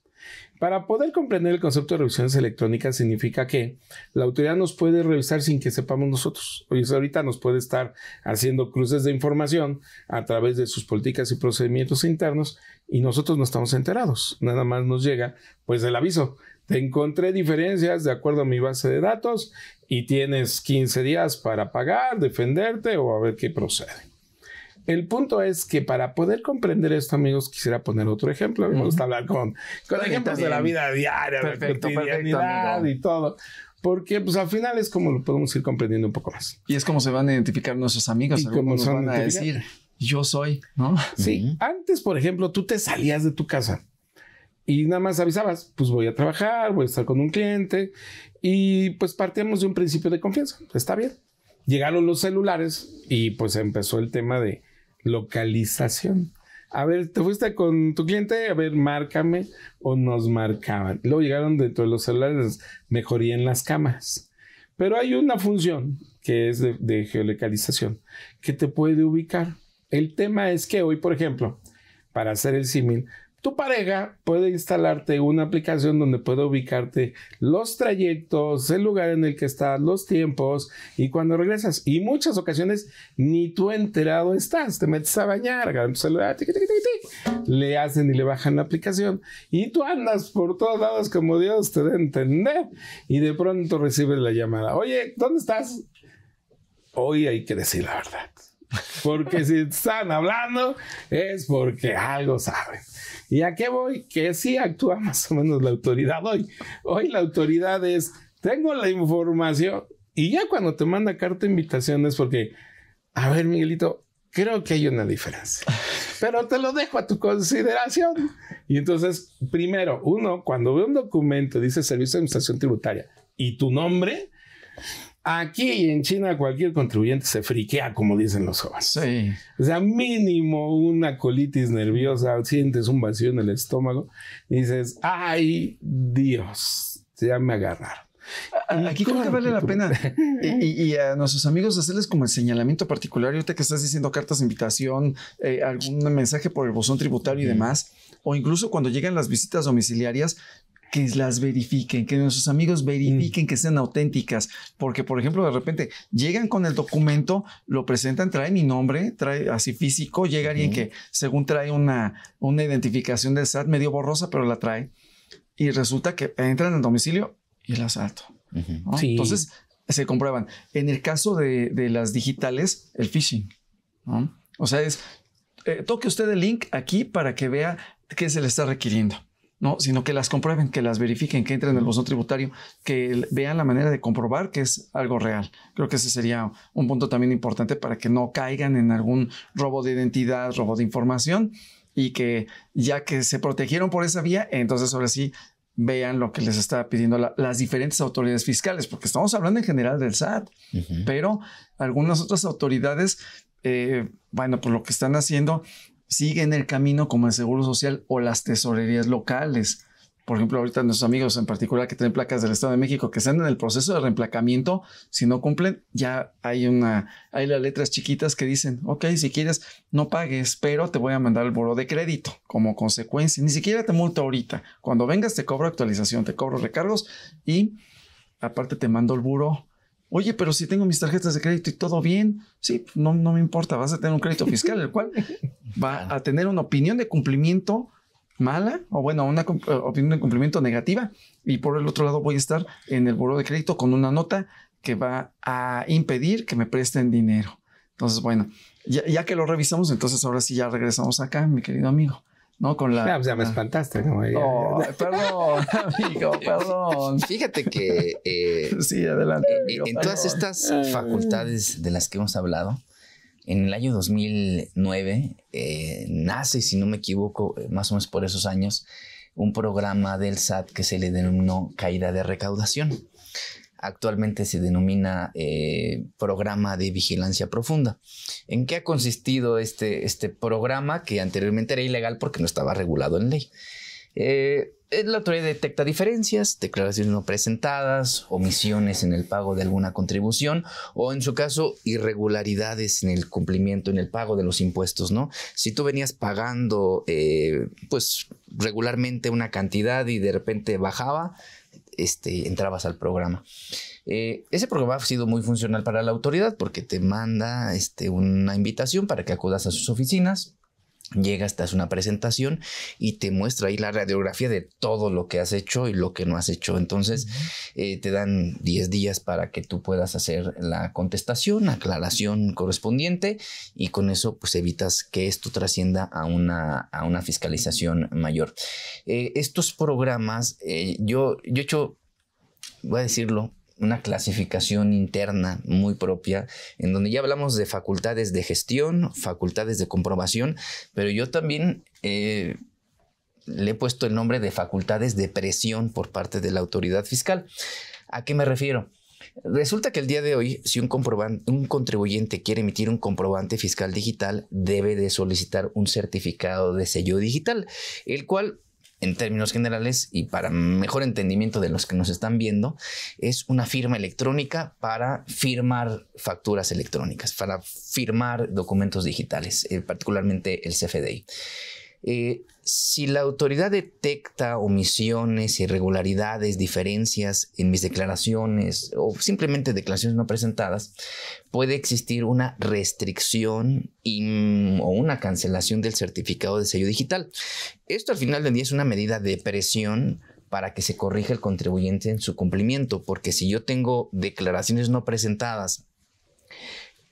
Speaker 2: Para poder comprender el concepto de revisiones electrónicas significa que la autoridad nos puede revisar sin que sepamos nosotros. Oye, ahorita nos puede estar haciendo cruces de información a través de sus políticas y procedimientos internos y nosotros no estamos enterados. Nada más nos llega pues el aviso. Te encontré diferencias de acuerdo a mi base de datos y tienes 15 días para pagar, defenderte o a ver qué procede. El punto es que para poder comprender esto, amigos, quisiera poner otro ejemplo. A me gusta hablar con, con ejemplos de la vida diaria, de cotidianidad y todo. Porque, pues, al final es como lo podemos ir comprendiendo un poco más. Y es como se van a identificar nuestros amigos. Y como van a decir,
Speaker 1: yo soy, ¿no?
Speaker 2: Sí. Antes, por ejemplo, tú te salías de tu casa y nada más avisabas, pues voy a trabajar, voy a estar con un cliente y pues partíamos de un principio de confianza. Está bien. Llegaron los celulares y pues empezó el tema de localización. A ver, te fuiste con tu cliente, a ver, márcame o nos marcaban. Luego llegaron dentro de los celulares, mejoría en las camas... Pero hay una función que es de, de geolocalización que te puede ubicar. El tema es que hoy, por ejemplo, para hacer el símil, tu pareja puede instalarte una aplicación donde puede ubicarte los trayectos, el lugar en el que estás, los tiempos y cuando regresas. Y muchas ocasiones ni tú enterado estás. Te metes a bañar, celular, le hacen y le bajan la aplicación. Y tú andas por todos lados como Dios te dé entender. Y de pronto recibes la llamada. Oye, ¿dónde estás? Hoy hay que decir la verdad. Porque si están hablando es porque algo saben. ¿Y a qué voy? Que sí actúa más o menos la autoridad hoy. Hoy la autoridad es, tengo la información y ya cuando te manda carta de invitación es porque, a ver, Miguelito, creo que hay una diferencia. Pero te lo dejo a tu consideración. Y entonces, primero, uno, cuando ve un documento, dice Servicio de Administración Tributaria, y tu nombre, Aquí en China cualquier contribuyente se friquea, como dicen los jóvenes. Sí. O sea, mínimo una colitis nerviosa, sientes un vacío en el estómago y
Speaker 1: dices, ay Dios, ya me agarraron. Aquí creo que vale la pena [LAUGHS] y, a nuestros amigos hacerles como el señalamiento particular, ahorita que estás diciendo cartas de invitación, eh, algún mensaje por el bosón tributario y demás, o incluso cuando llegan las visitas domiciliarias, que las verifiquen, que nuestros amigos verifiquen mm. que sean auténticas, porque por ejemplo de repente llegan con el documento, lo presentan, trae mi nombre, trae así físico, llega alguien que según trae una, una identificación de SAT medio borrosa, pero la trae, y resulta que entran al domicilio y el asalto. Entonces se comprueban. En el caso de, las digitales, el phishing. O sea, es, eh, toque usted el link aquí para que vea qué se le está requiriendo sino que las comprueben, que las verifiquen, que entren en el bosón tributario, que vean la manera de comprobar que es algo real. Creo que ese sería un punto también importante para que no caigan en algún robo de identidad, robo de información y que ya que se protegieron por esa vía, entonces ahora sí vean lo que les está pidiendo las diferentes autoridades fiscales, porque estamos hablando en general del SAT, pero algunas otras autoridades, eh, bueno, por lo que están haciendo siguen el camino como el Seguro Social o las tesorerías locales. Por ejemplo, ahorita nuestros amigos en particular que tienen placas del Estado de México que están en el proceso de reemplacamiento, si no cumplen, ya hay una, hay las letras chiquitas que dicen, ok, si quieres, no pagues, pero te voy a mandar el buro de crédito como consecuencia. Ni siquiera te multo ahorita. Cuando vengas te cobro actualización, te cobro recargos y aparte te mando el buro Oye, pero si tengo mis tarjetas de crédito y todo bien, sí, no, no me importa, vas a tener un crédito fiscal, el cual va a tener una opinión de cumplimiento mala o bueno, una eh, opinión de cumplimiento negativa. Y por el otro lado voy a estar en el buro de crédito con una nota que va a impedir que me presten dinero. Entonces, bueno, ya que lo revisamos, entonces ahora sí ya regresamos acá, mi querido amigo. ¿no? Con la. Ah, pues me ah. espantaste, oh, perdón, [LAUGHS] amigo, perdón. Fíjate que. Eh, [LAUGHS] sí, adelante. Eh, en todas estas ah. facultades
Speaker 3: de las que hemos hablado, en el año 2009 eh, nace, si no me equivoco, más o menos por esos años, un programa del SAT que se le denominó caída de recaudación actualmente se denomina eh, Programa de Vigilancia Profunda. ¿En qué ha consistido este, este, programa que anteriormente era ilegal porque no estaba regulado en ley? Eh, la autoridad detecta diferencias, declaraciones no presentadas, omisiones en el pago de alguna contribución o en su caso irregularidades en el cumplimiento, en el pago de los impuestos, ¿no? Si tú venías pagando eh, pues regularmente una cantidad y de repente bajaba, este, entrabas al programa. Eh, ese programa ha sido muy funcional para la autoridad porque te manda este, una invitación para que acudas a sus oficinas llegas, te hace una presentación y te muestra ahí la radiografía de todo lo que has hecho y lo que no has hecho. Entonces, eh, te dan 10 días para que tú puedas hacer la contestación, aclaración correspondiente y con eso pues evitas que esto trascienda a una, a una fiscalización mayor. Eh, estos programas, eh, yo, yo he hecho, voy a decirlo, una clasificación interna muy propia, en donde ya hablamos de facultades de gestión, facultades de comprobación, pero yo también eh, le he puesto el nombre de facultades de presión por parte de la autoridad fiscal. ¿A qué me refiero? Resulta que el día de hoy, si un, un contribuyente quiere emitir un comprobante fiscal digital, debe de solicitar un certificado de sello digital, el cual en términos generales y para mejor entendimiento de los que nos están viendo, es una firma electrónica para firmar facturas electrónicas, para firmar documentos digitales, eh, particularmente el CFDI. Eh, si la autoridad detecta omisiones, irregularidades, diferencias en mis declaraciones o simplemente declaraciones no presentadas, puede existir una restricción y, mm, o una cancelación del certificado de sello digital. Esto al final del día es una medida de presión para que se corrija el contribuyente en su cumplimiento, porque si yo tengo declaraciones no presentadas,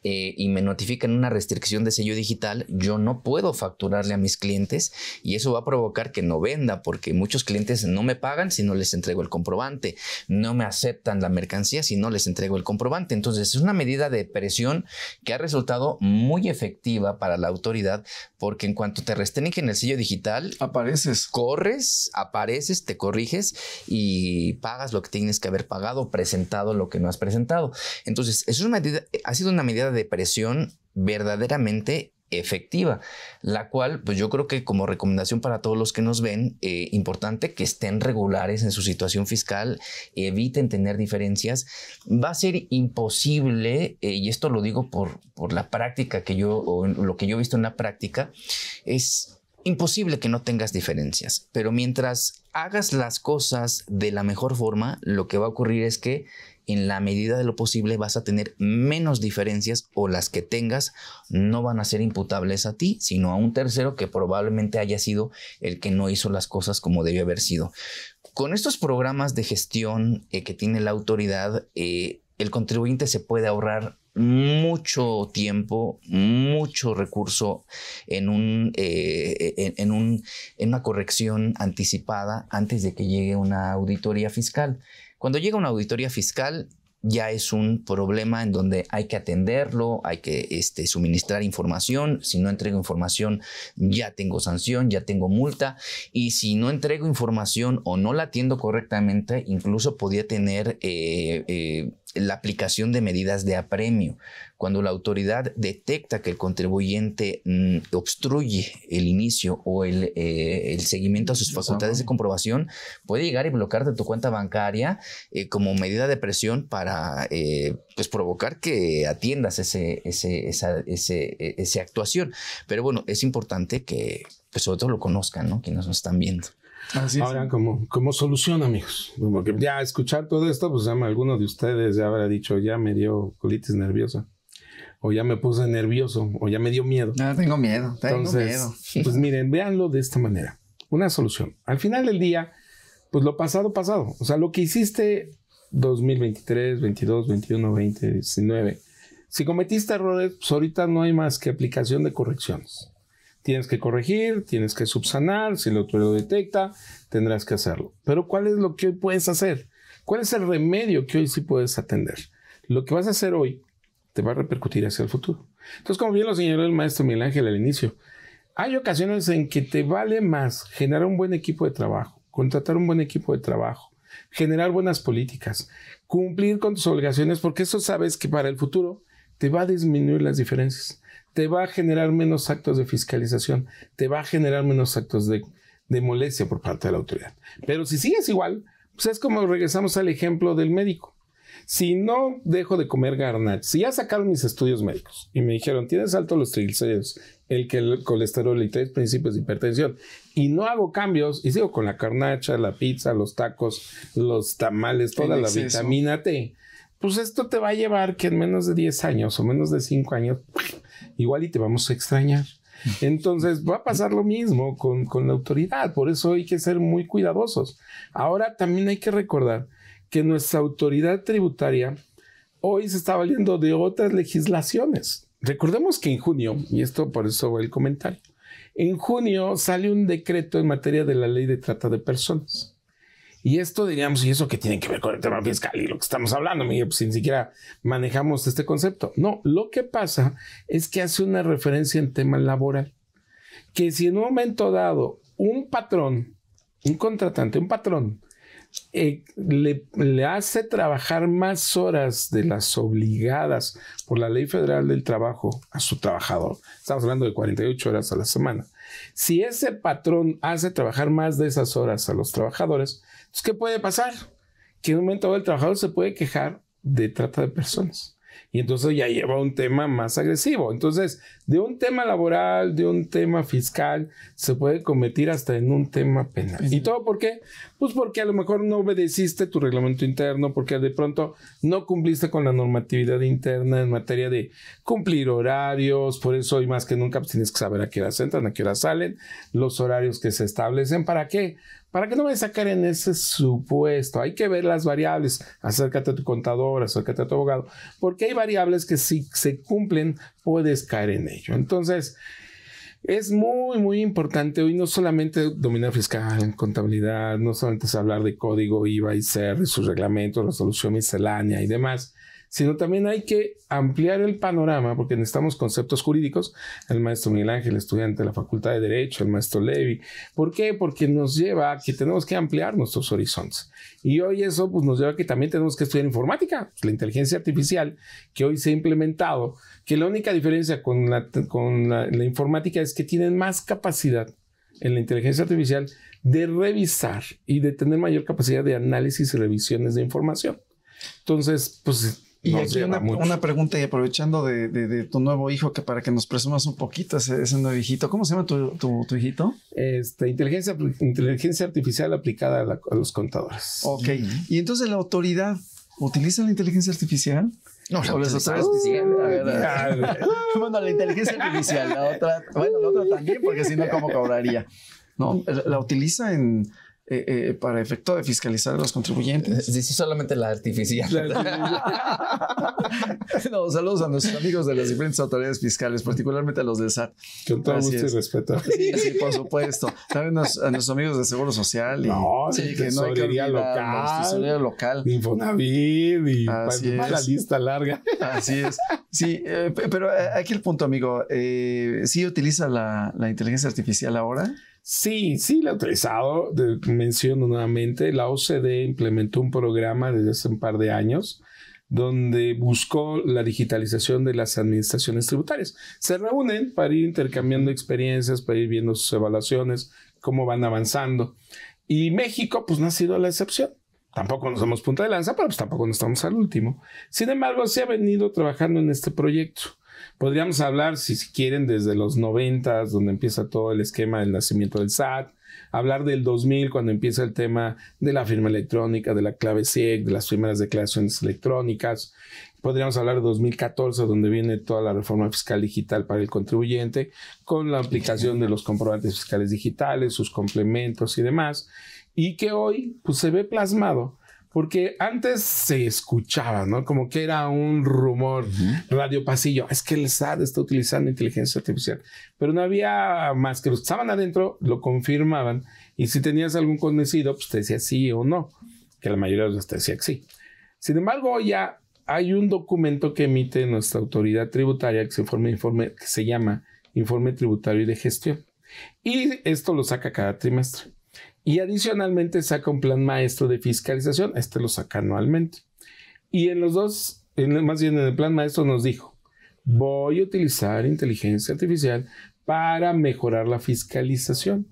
Speaker 3: eh, y me notifican una restricción de sello digital, yo no puedo facturarle a mis clientes y eso va a provocar que no venda porque muchos clientes no me pagan si no les entrego el comprobante, no me aceptan la mercancía si no les entrego el comprobante. Entonces es una medida de presión que ha resultado muy efectiva para la autoridad porque en cuanto te restringen el sello digital, apareces, corres, apareces, te corriges y pagas lo que tienes que haber pagado, presentado lo que no has presentado. Entonces, es una medida, ha sido una medida depresión verdaderamente efectiva, la cual pues yo creo que como recomendación para todos los que nos ven, eh, importante que estén regulares en su situación fiscal, eviten tener diferencias, va a ser imposible, eh, y esto lo digo por, por la práctica que yo, o lo que yo he visto en la práctica, es imposible que no tengas diferencias, pero mientras hagas las cosas de la mejor forma, lo que va a ocurrir es que en la medida de lo posible vas a tener menos diferencias o las que tengas no van a ser imputables a ti, sino a un tercero que probablemente haya sido el que no hizo las cosas como debió haber sido. Con estos programas de gestión eh, que tiene la autoridad, eh, el contribuyente se puede ahorrar mucho tiempo, mucho recurso eh, en una corrección anticipada antes de que llegue una auditoría fiscal. Cuando llega una auditoría fiscal, ya es un problema en donde hay que atenderlo, hay que este, suministrar información. Si no entrego información, ya tengo sanción, ya tengo multa. Y si no entrego información o no la atiendo correctamente, incluso podría tener eh, eh, la aplicación de medidas de apremio. Cuando la autoridad detecta que el contribuyente mm, obstruye el inicio o el, eh, seguimiento a sus facultades de comprobación, puede llegar y bloquearte tu cuenta bancaria eh, como medida de presión para eh, pues provocar que atiendas ese, ese, esa, ese, e, actuación. Pero bueno, es importante que pues, sobre todo lo conozcan, ¿no? Quienes nos están viendo. Ahora, como, como solución, amigos, ya escuchar todo esto, pues ya
Speaker 2: alguno de ustedes ya habrá dicho, ya me dio colitis nerviosa o ya me puse nervioso, o ya me dio miedo. No, tengo miedo, tengo Entonces, miedo. Pues miren, véanlo de esta manera. Una solución. Al final del día, pues lo pasado, pasado. O sea, lo que hiciste 2023, 22, 21, 20, 19. Si cometiste errores, pues ahorita no hay más que aplicación de correcciones. Tienes que corregir, tienes que subsanar, si el otro lo detecta, tendrás que hacerlo. Pero ¿cuál es lo que hoy puedes hacer? ¿Cuál es el remedio que hoy sí puedes atender? Lo que vas a hacer hoy te va a repercutir hacia el futuro. Entonces, como bien lo señaló el maestro Miguel Ángel al inicio, hay ocasiones en que te vale más generar un buen equipo de trabajo, contratar un buen equipo de trabajo, generar buenas políticas, cumplir con tus obligaciones, porque eso sabes que para el futuro te va a disminuir las diferencias, te va a generar menos actos de fiscalización, te va a generar menos actos de, de molestia por parte de la autoridad. Pero si sigues igual, pues es como regresamos al ejemplo del médico si no dejo de comer garnacha si ya sacaron mis estudios médicos y me dijeron, tienes alto los triglicéridos, el, colesterol y tres principios de hipertensión, y no hago cambios, y sigo con la carnacha, la pizza, los tacos, los tamales, toda la vitamina T, pues esto te va a llevar que en menos de 10 años o menos de 5 años, igual y te vamos a extrañar. Entonces va a pasar lo mismo con la autoridad, por eso hay que ser muy cuidadosos. Ahora también hay que recordar que nuestra autoridad tributaria hoy se está valiendo de otras legislaciones. Recordemos que en junio, y esto por eso el comentario, en junio sale un decreto en materia de la ley de trata de personas. Y esto diríamos, ¿y eso que tiene que ver con el tema fiscal y lo que estamos hablando? pues, ni siquiera manejamos este concepto. No, lo que pasa es que hace una referencia en tema laboral. Que si en un momento dado un patrón, un contratante, un patrón, eh, le, hace trabajar más horas de las obligadas por la ley federal del trabajo a su trabajador. Estamos hablando de 48 horas a la semana. Si ese patrón hace trabajar más de esas horas a los trabajadores, ¿qué puede pasar? Que en un momento el trabajador se puede quejar de trata de personas. Y entonces ya lleva un tema más agresivo. Entonces, de un tema laboral, de un tema fiscal, se puede cometir hasta en un tema penal. ¿Y todo por qué? Pues porque a lo mejor no obedeciste tu reglamento interno, porque de pronto no cumpliste con la normatividad interna en materia de cumplir horarios. Por eso hoy más que nunca pues, tienes que saber a qué hora entran, a qué hora salen, los horarios que se establecen. ¿Para qué? para que no me sacar en ese supuesto. Hay que ver las variables. Acércate a tu contador, acércate a tu abogado, porque hay variables que si se cumplen puedes caer en ello. Entonces, es muy, muy importante hoy no solamente dominar fiscal, contabilidad, no solamente es hablar de código IVA y CER, sus reglamentos, resolución miscelánea y demás, sino también hay que ampliar el panorama, porque necesitamos conceptos jurídicos. El maestro Miguel Ángel, estudiante de la Facultad de Derecho, el maestro Levy. ¿Por qué? Porque nos lleva a que tenemos que ampliar nuestros horizontes. Y hoy eso pues, nos lleva a que también tenemos que estudiar informática, la inteligencia artificial que hoy se ha implementado, que la única diferencia con la, con la, la informática es que tienen más capacidad en la inteligencia artificial de revisar y de tener mayor capacidad de análisis y revisiones de información. Entonces, pues y una, una,
Speaker 1: pregunta y aprovechando de, de, tu nuevo hijo, que para que nos presumas un poquito ese, nuevo hijito, ¿cómo se llama tu, tu, tu hijito? Este, inteligencia, inteligencia artificial aplicada
Speaker 2: a, los contadores.
Speaker 1: Ok, y entonces la autoridad utiliza la inteligencia artificial. No, o sí, autoridades [LAUGHS] ah, [LAUGHS] Bueno, la inteligencia artificial, la otra, bueno, la otra también, porque si no, ¿cómo cobraría? No, la, la utiliza en eh, eh, para efecto de fiscalizar a los contribuyentes. Eh, sí, solamente la artificial. [LAUGHS] no, saludos a nuestros amigos de las diferentes autoridades fiscales, particularmente a los del SAT. Con todo mucho gusto y respeto. Sí, sí, por supuesto. También a nuestros amigos de Seguro Social. Y, no, sí, que no que local. Tesorería local. Infonavit y la lista larga. Así es. Sí, eh, pero aquí el punto, amigo. ¿Sí utiliza la, la inteligencia artificial ahora? Sí, sí, lo he utilizado. menciono
Speaker 2: nuevamente, la OCDE implementó un programa desde hace un par de años donde buscó la digitalización de las administraciones tributarias. Se reúnen para ir intercambiando experiencias, para ir viendo sus evaluaciones, cómo van avanzando. Y México, pues no ha sido la excepción. Tampoco nos somos punta de lanza, pero pues tampoco nos estamos al último. Sin embargo, se ha venido trabajando en este proyecto podríamos hablar, si quieren, desde los 90, donde empieza todo el esquema del nacimiento del SAT, hablar del 2000, cuando empieza el tema de la firma electrónica, de la clave SEC, de las primeras declaraciones electrónicas. Podríamos hablar de 2014, donde viene toda la reforma fiscal digital para el contribuyente, con la aplicación de los comprobantes fiscales digitales, sus complementos y demás, y que hoy pues, se ve plasmado porque antes se escuchaba, ¿no? Como que era un rumor, radio pasillo. Es que el Sad está utilizando inteligencia artificial. Pero no había más que los que estaban adentro, lo confirmaban. Y si tenías algún conocido, pues te decía sí o no. Que la mayoría de los te decía que sí. Sin embargo, ya hay un documento que emite nuestra autoridad tributaria que se, informe, informe, que se llama Informe Tributario y de Gestión. Y esto lo saca cada trimestre. Y adicionalmente saca un plan maestro de fiscalización, este lo saca anualmente. Y en los dos, más bien en el plan maestro nos dijo, voy a utilizar inteligencia artificial para mejorar la fiscalización.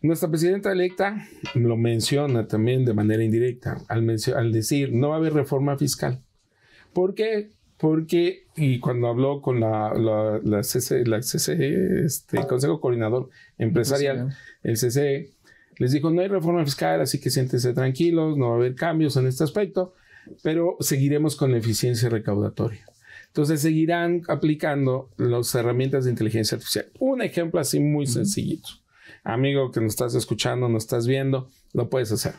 Speaker 2: Nuestra presidenta electa lo menciona también de manera indirecta al, al decir no va a haber reforma fiscal. ¿Por qué? Porque, y cuando habló con la, el este, Consejo Coordinador Empresarial, el CCE, les dijo, no hay reforma fiscal, así que siéntense tranquilos, no va a haber cambios en este aspecto, pero seguiremos con eficiencia recaudatoria. Entonces seguirán aplicando las herramientas de inteligencia artificial. Un ejemplo así muy sencillito. Amigo que nos estás escuchando, nos estás viendo, lo puedes hacer.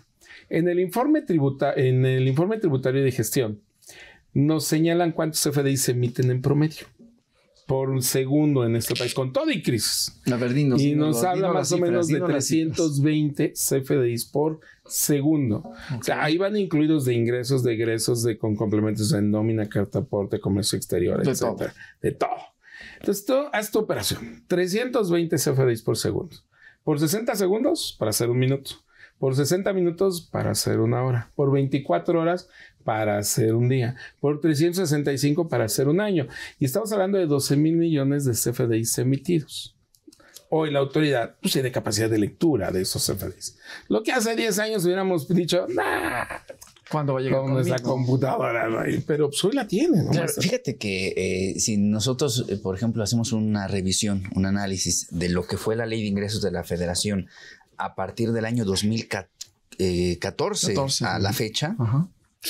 Speaker 2: En el informe, en el informe tributario de gestión, nos señalan cuántos FDI se emiten en promedio por segundo en este país, con todo y crisis. La y nos habla más o menos de 320 CFDIs por segundo. O sea, ahí van incluidos de ingresos, de egresos, de, con complementos en nómina, carta aporte, comercio exterior, etcétera. De todo. Entonces, todo, haz tu operación. 320 CFDIs por segundo. Por 60 segundos, para hacer un minuto. Por 60 minutos para hacer una hora. Por 24 horas para hacer un día. Por 365 para hacer un año. Y estamos hablando de 12 mil millones de CFDIs emitidos. Hoy la autoridad pues, tiene capacidad de lectura de esos CFDIs. Lo que hace 10 años hubiéramos dicho, nah,
Speaker 3: cuando va a llegar con nuestra computadora, pero pues, hoy la tiene. ¿no? fíjate que eh, si nosotros, eh, por ejemplo, hacemos una revisión, un análisis de lo que fue la ley de ingresos de la federación a partir del año 2014 eh, a la fecha,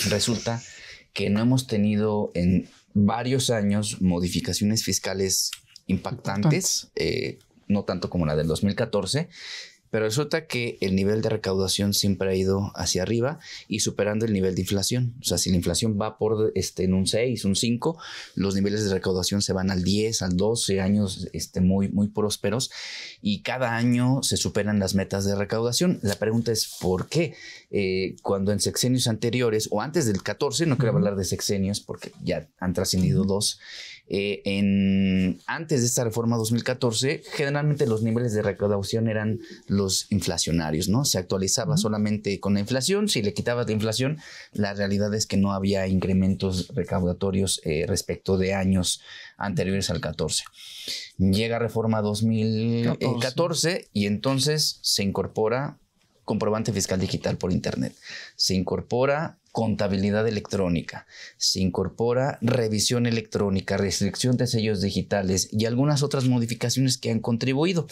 Speaker 3: resulta que no hemos tenido en varios años modificaciones fiscales impactantes, eh, no tanto como la del 2014, pero resulta que el nivel de recaudación siempre ha ido hacia arriba y superando el nivel de inflación. O sea, si la inflación va por este, en un 6, un 5, los niveles de recaudación se van al 10, al 12, años este, muy, muy prósperos y cada año se superan las metas de recaudación. La pregunta es, ¿por qué? Eh, cuando en sexenios anteriores o antes del 14, no quiero hablar de sexenios porque ya han trascendido dos, eh, en, antes de esta reforma 2014, generalmente los niveles de recaudación eran los inflacionarios, ¿no? Se actualizaba solamente con la inflación, si le quitabas la inflación, la realidad es que no había incrementos recaudatorios eh, respecto de años anteriores al 14. Llega reforma 2014 y entonces se incorpora comprobante fiscal digital por Internet. Se incorpora contabilidad electrónica. Se incorpora revisión electrónica, restricción de sellos digitales y algunas otras modificaciones que han contribuido.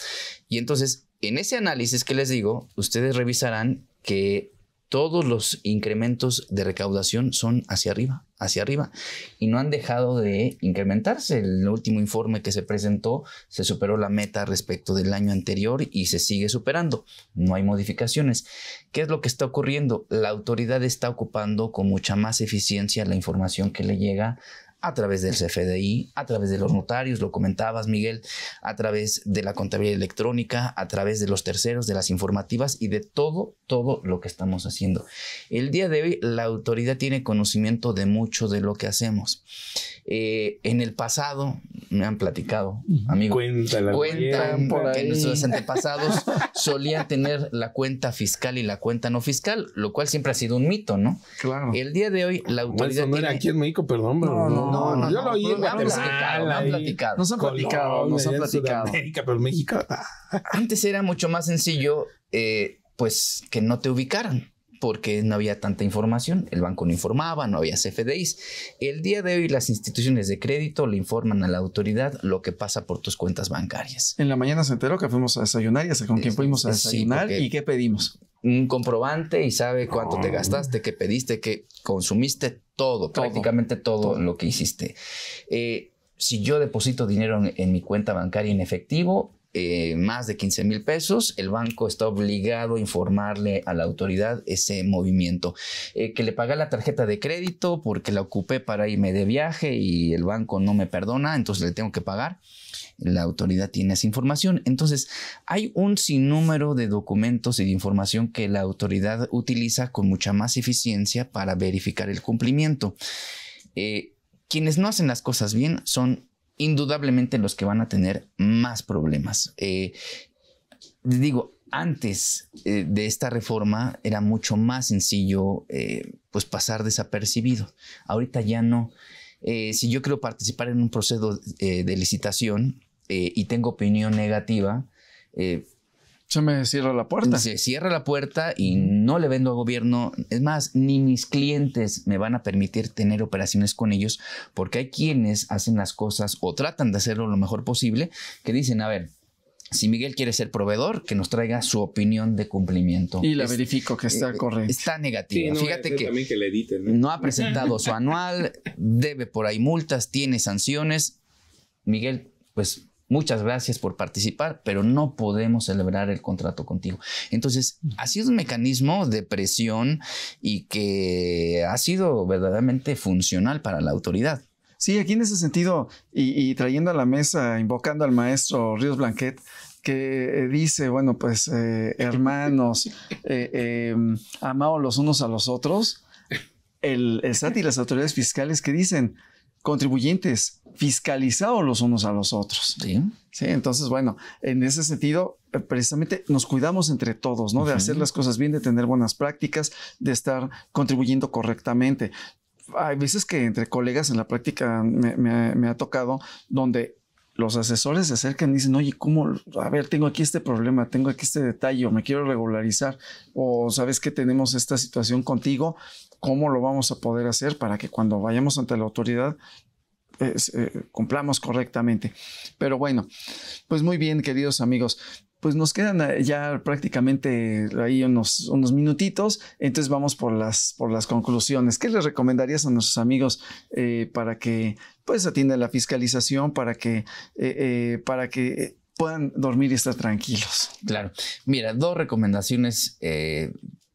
Speaker 3: Y entonces, en ese análisis que les digo, ustedes revisarán que todos los incrementos de recaudación son hacia arriba, hacia arriba, y no han dejado de incrementarse. El último informe que se presentó se superó la meta respecto del año anterior y se sigue superando. No hay modificaciones. ¿Qué es lo que está ocurriendo? La autoridad está ocupando con mucha más eficiencia la información que le llega a través del CFDI, a través de los notarios, lo comentabas Miguel, a través de la contabilidad electrónica, a través de los terceros, de las informativas y de todo, todo lo que estamos haciendo. El día de hoy la autoridad tiene conocimiento de mucho de lo que hacemos. Eh, en el pasado me han platicado, amigo, la cuentan por que nuestros antepasados [LAUGHS] solían tener la cuenta fiscal y la cuenta no fiscal, lo cual siempre ha sido un mito, ¿no? Claro. El día de hoy la autoridad... Eso no era aquí en México,
Speaker 2: perdón, pero no no, no, yo lo oí pues han
Speaker 3: platicado, nos han platicado, nos han platicado. México. Ah. Antes era mucho más sencillo, eh, pues, que no te ubicaran porque no había tanta información, el banco no informaba, no había CFDIs. El día de hoy las instituciones de crédito le informan a la autoridad lo que pasa por tus cuentas bancarias.
Speaker 1: En la mañana se enteró que fuimos a desayunar y con quién fuimos a desayunar y qué pedimos. Un comprobante y sabe cuánto te gastaste, qué pediste, qué consumiste, todo, prácticamente
Speaker 3: todo, lo que hiciste. Eh, si yo deposito dinero en, mi cuenta bancaria en efectivo, eh, más de 15 mil pesos, el banco está obligado a informarle a la autoridad ese movimiento. Eh, que le pagué la tarjeta de crédito porque la ocupé para irme de viaje y el banco no me perdona, entonces le tengo que pagar la autoridad tiene esa información. Entonces, hay un sinnúmero de documentos y de información que la autoridad utiliza con mucha más eficiencia para verificar el cumplimiento. Eh, quienes no hacen las cosas bien son indudablemente los que van a tener más problemas. Eh, ...les digo, antes eh, de esta reforma era mucho más sencillo pues pasar desapercibido. Ahorita ya no. si yo quiero participar en un proceso de licitación, eh, y tengo opinión negativa, eh, se me cierra la puerta. Se cierra la puerta y no le vendo al gobierno. Es más, ni mis clientes me van a permitir tener operaciones con ellos porque hay quienes hacen las cosas o tratan de hacerlo lo mejor posible que dicen, a ver, si Miguel quiere ser proveedor, que nos traiga su opinión de cumplimiento. Y la verifico que está eh, correcta. Está negativa. Fíjate que, no ha presentado su anual, debe por ahí multas, tiene sanciones. Miguel, pues muchas gracias por participar, pero no podemos celebrar el contrato contigo. Entonces, ha sido un mecanismo de presión y que ha sido verdaderamente funcional para la autoridad.
Speaker 1: Sí, aquí en ese sentido, y, trayendo a la mesa, invocando al maestro Ríos Blanquet, que eh, dice, bueno, pues eh, [LAUGHS] hermanos, eh, em, amados los unos a los otros, el, el SAT y las autoridades fiscales que dicen, contribuyentes fiscalizados los unos a los otros. Sí. Sí, entonces, bueno, en ese sentido, eh, precisamente nos cuidamos entre todos, ¿no? De hacer las cosas bien, de tener buenas prácticas, de estar contribuyendo correctamente. Hay veces que entre colegas en la práctica me, me ha tocado donde los asesores se acercan y dicen, oye, ¿cómo? A ver, tengo aquí este problema, tengo aquí este detalle, o me quiero regularizar, o sabes que tenemos esta situación contigo, ¿Cómo lo vamos a poder hacer para que cuando vayamos ante la autoridad eh, cumplamos correctamente? Pero bueno, pues muy bien, queridos amigos. Pues nos quedan eh, ya prácticamente ahí unos, unos minutitos, entonces vamos por las, por las conclusiones. ¿Qué les recomendarías a nuestros amigos eh, para que pues atienda la fiscalización, para que, para que puedan dormir y estar tranquilos.
Speaker 3: Claro. Mira, dos recomendaciones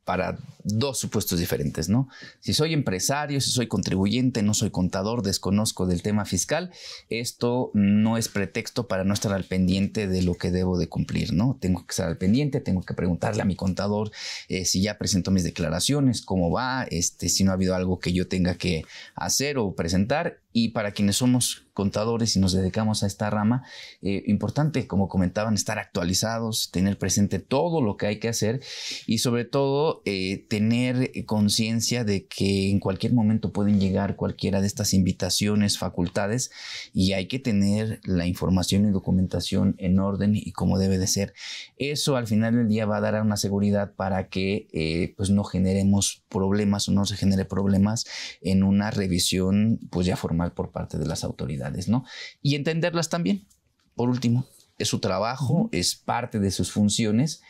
Speaker 3: para dos supuestos diferentes, ¿no? Si soy empresario, si soy contribuyente, no soy contador, desconozco del tema fiscal, esto no es pretexto para no estar al pendiente de lo que debo de cumplir, ¿no? Tengo que estar al pendiente, tengo que preguntarle a mi contador eh, si ya presentó mis declaraciones, cómo va, este, si no ha habido algo que yo tenga que hacer o presentar. Y para quienes somos contadores y nos dedicamos a esta rama, eh, importante, como comentaban, estar actualizados, tener presente todo lo que hay que hacer y sobre todo eh, tener eh, conciencia de que en cualquier momento pueden llegar cualquiera de estas invitaciones, facultades, y hay que tener la información y documentación en orden y como debe de ser. Eso al final del día va a dar una seguridad para que eh, pues no generemos problemas o no se genere problemas en una revisión pues ya formal por parte de las autoridades, ¿no? Y entenderlas también, por último, es su trabajo, es parte de sus funciones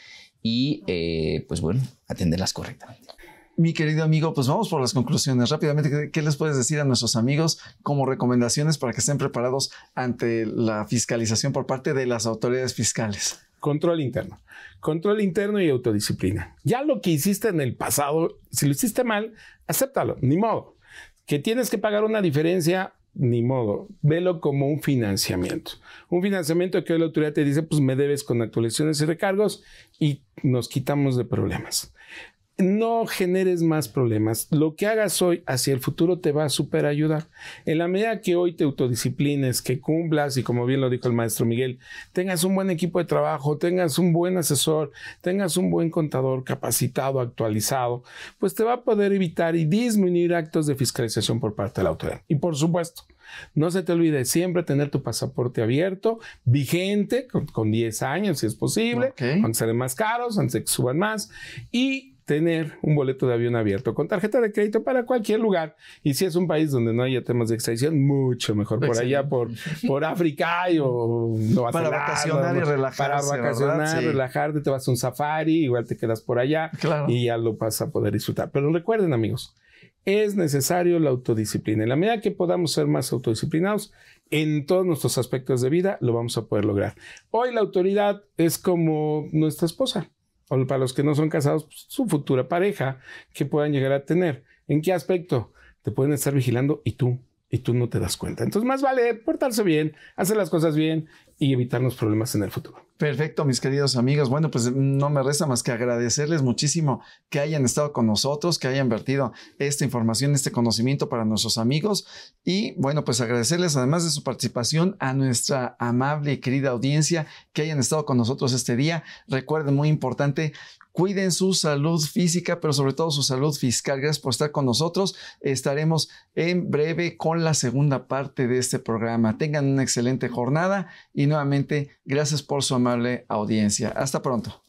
Speaker 3: y eh, pues bueno, atenderlas
Speaker 1: correctamente. Mi querido amigo, pues vamos por las conclusiones. Rápidamente, ¿qué les puedes decir a nuestros amigos como recomendaciones para que estén preparados ante la fiscalización por parte de las autoridades fiscales? Control interno. Control interno y autodisciplina. Ya lo que hiciste
Speaker 2: en el pasado, si lo hiciste mal, acéptalo, ni modo. Que tienes que pagar una diferencia ni modo, velo como un financiamiento. Un financiamiento que hoy la autoridad te dice, pues me debes con actualizaciones y recargos y nos quitamos de problemas no generes más problemas. Lo que hagas hoy hacia el futuro te va a super ayudar. En la medida que hoy te autodisciplines, que cumplas, y como bien lo dijo el maestro Miguel, tengas un buen equipo de trabajo, tengas un buen asesor, tengas un buen contador capacitado, actualizado, pues te va a poder evitar y disminuir actos de fiscalización por parte de la autoridad. Y por supuesto, no se te olvide siempre tener tu pasaporte abierto, vigente, con, 10 años si es posible, okay. a más caros, antes de que suban más, y tener un boleto de avión abierto con tarjeta de crédito para cualquier lugar. Y si es un país donde no haya temas de extradición, mucho mejor por allá, por, por África o Para vacacionar y relajarse. Para vacacionar, relajarte, te vas a un safari, igual te quedas por allá y ya lo vas a poder disfrutar. Pero recuerden amigos, es necesario la autodisciplina. En la medida que podamos ser más autodisciplinados en todos nuestros aspectos de vida, lo vamos a poder lograr. Hoy la autoridad es como nuestra esposa o para los que no son casados, pues, su futura pareja que puedan llegar a tener. ¿En qué aspecto? Te pueden estar vigilando y tú, y tú no te das cuenta. Entonces, más vale portarse bien, hacer las cosas bien y evitar los problemas en
Speaker 1: el futuro. Perfecto, mis queridos amigos. Bueno, pues no me resta más que agradecerles muchísimo que hayan estado con nosotros, que hayan vertido esta información, este conocimiento para nuestros amigos. Y bueno, pues agradecerles además de su participación a nuestra amable y querida audiencia que hayan estado con nosotros este día. Recuerden, muy importante, Cuiden su salud física, pero sobre todo su salud fiscal. Gracias por estar con nosotros. Estaremos en breve con la segunda parte de este programa. Tengan una excelente jornada y nuevamente gracias por su amable audiencia. Hasta pronto.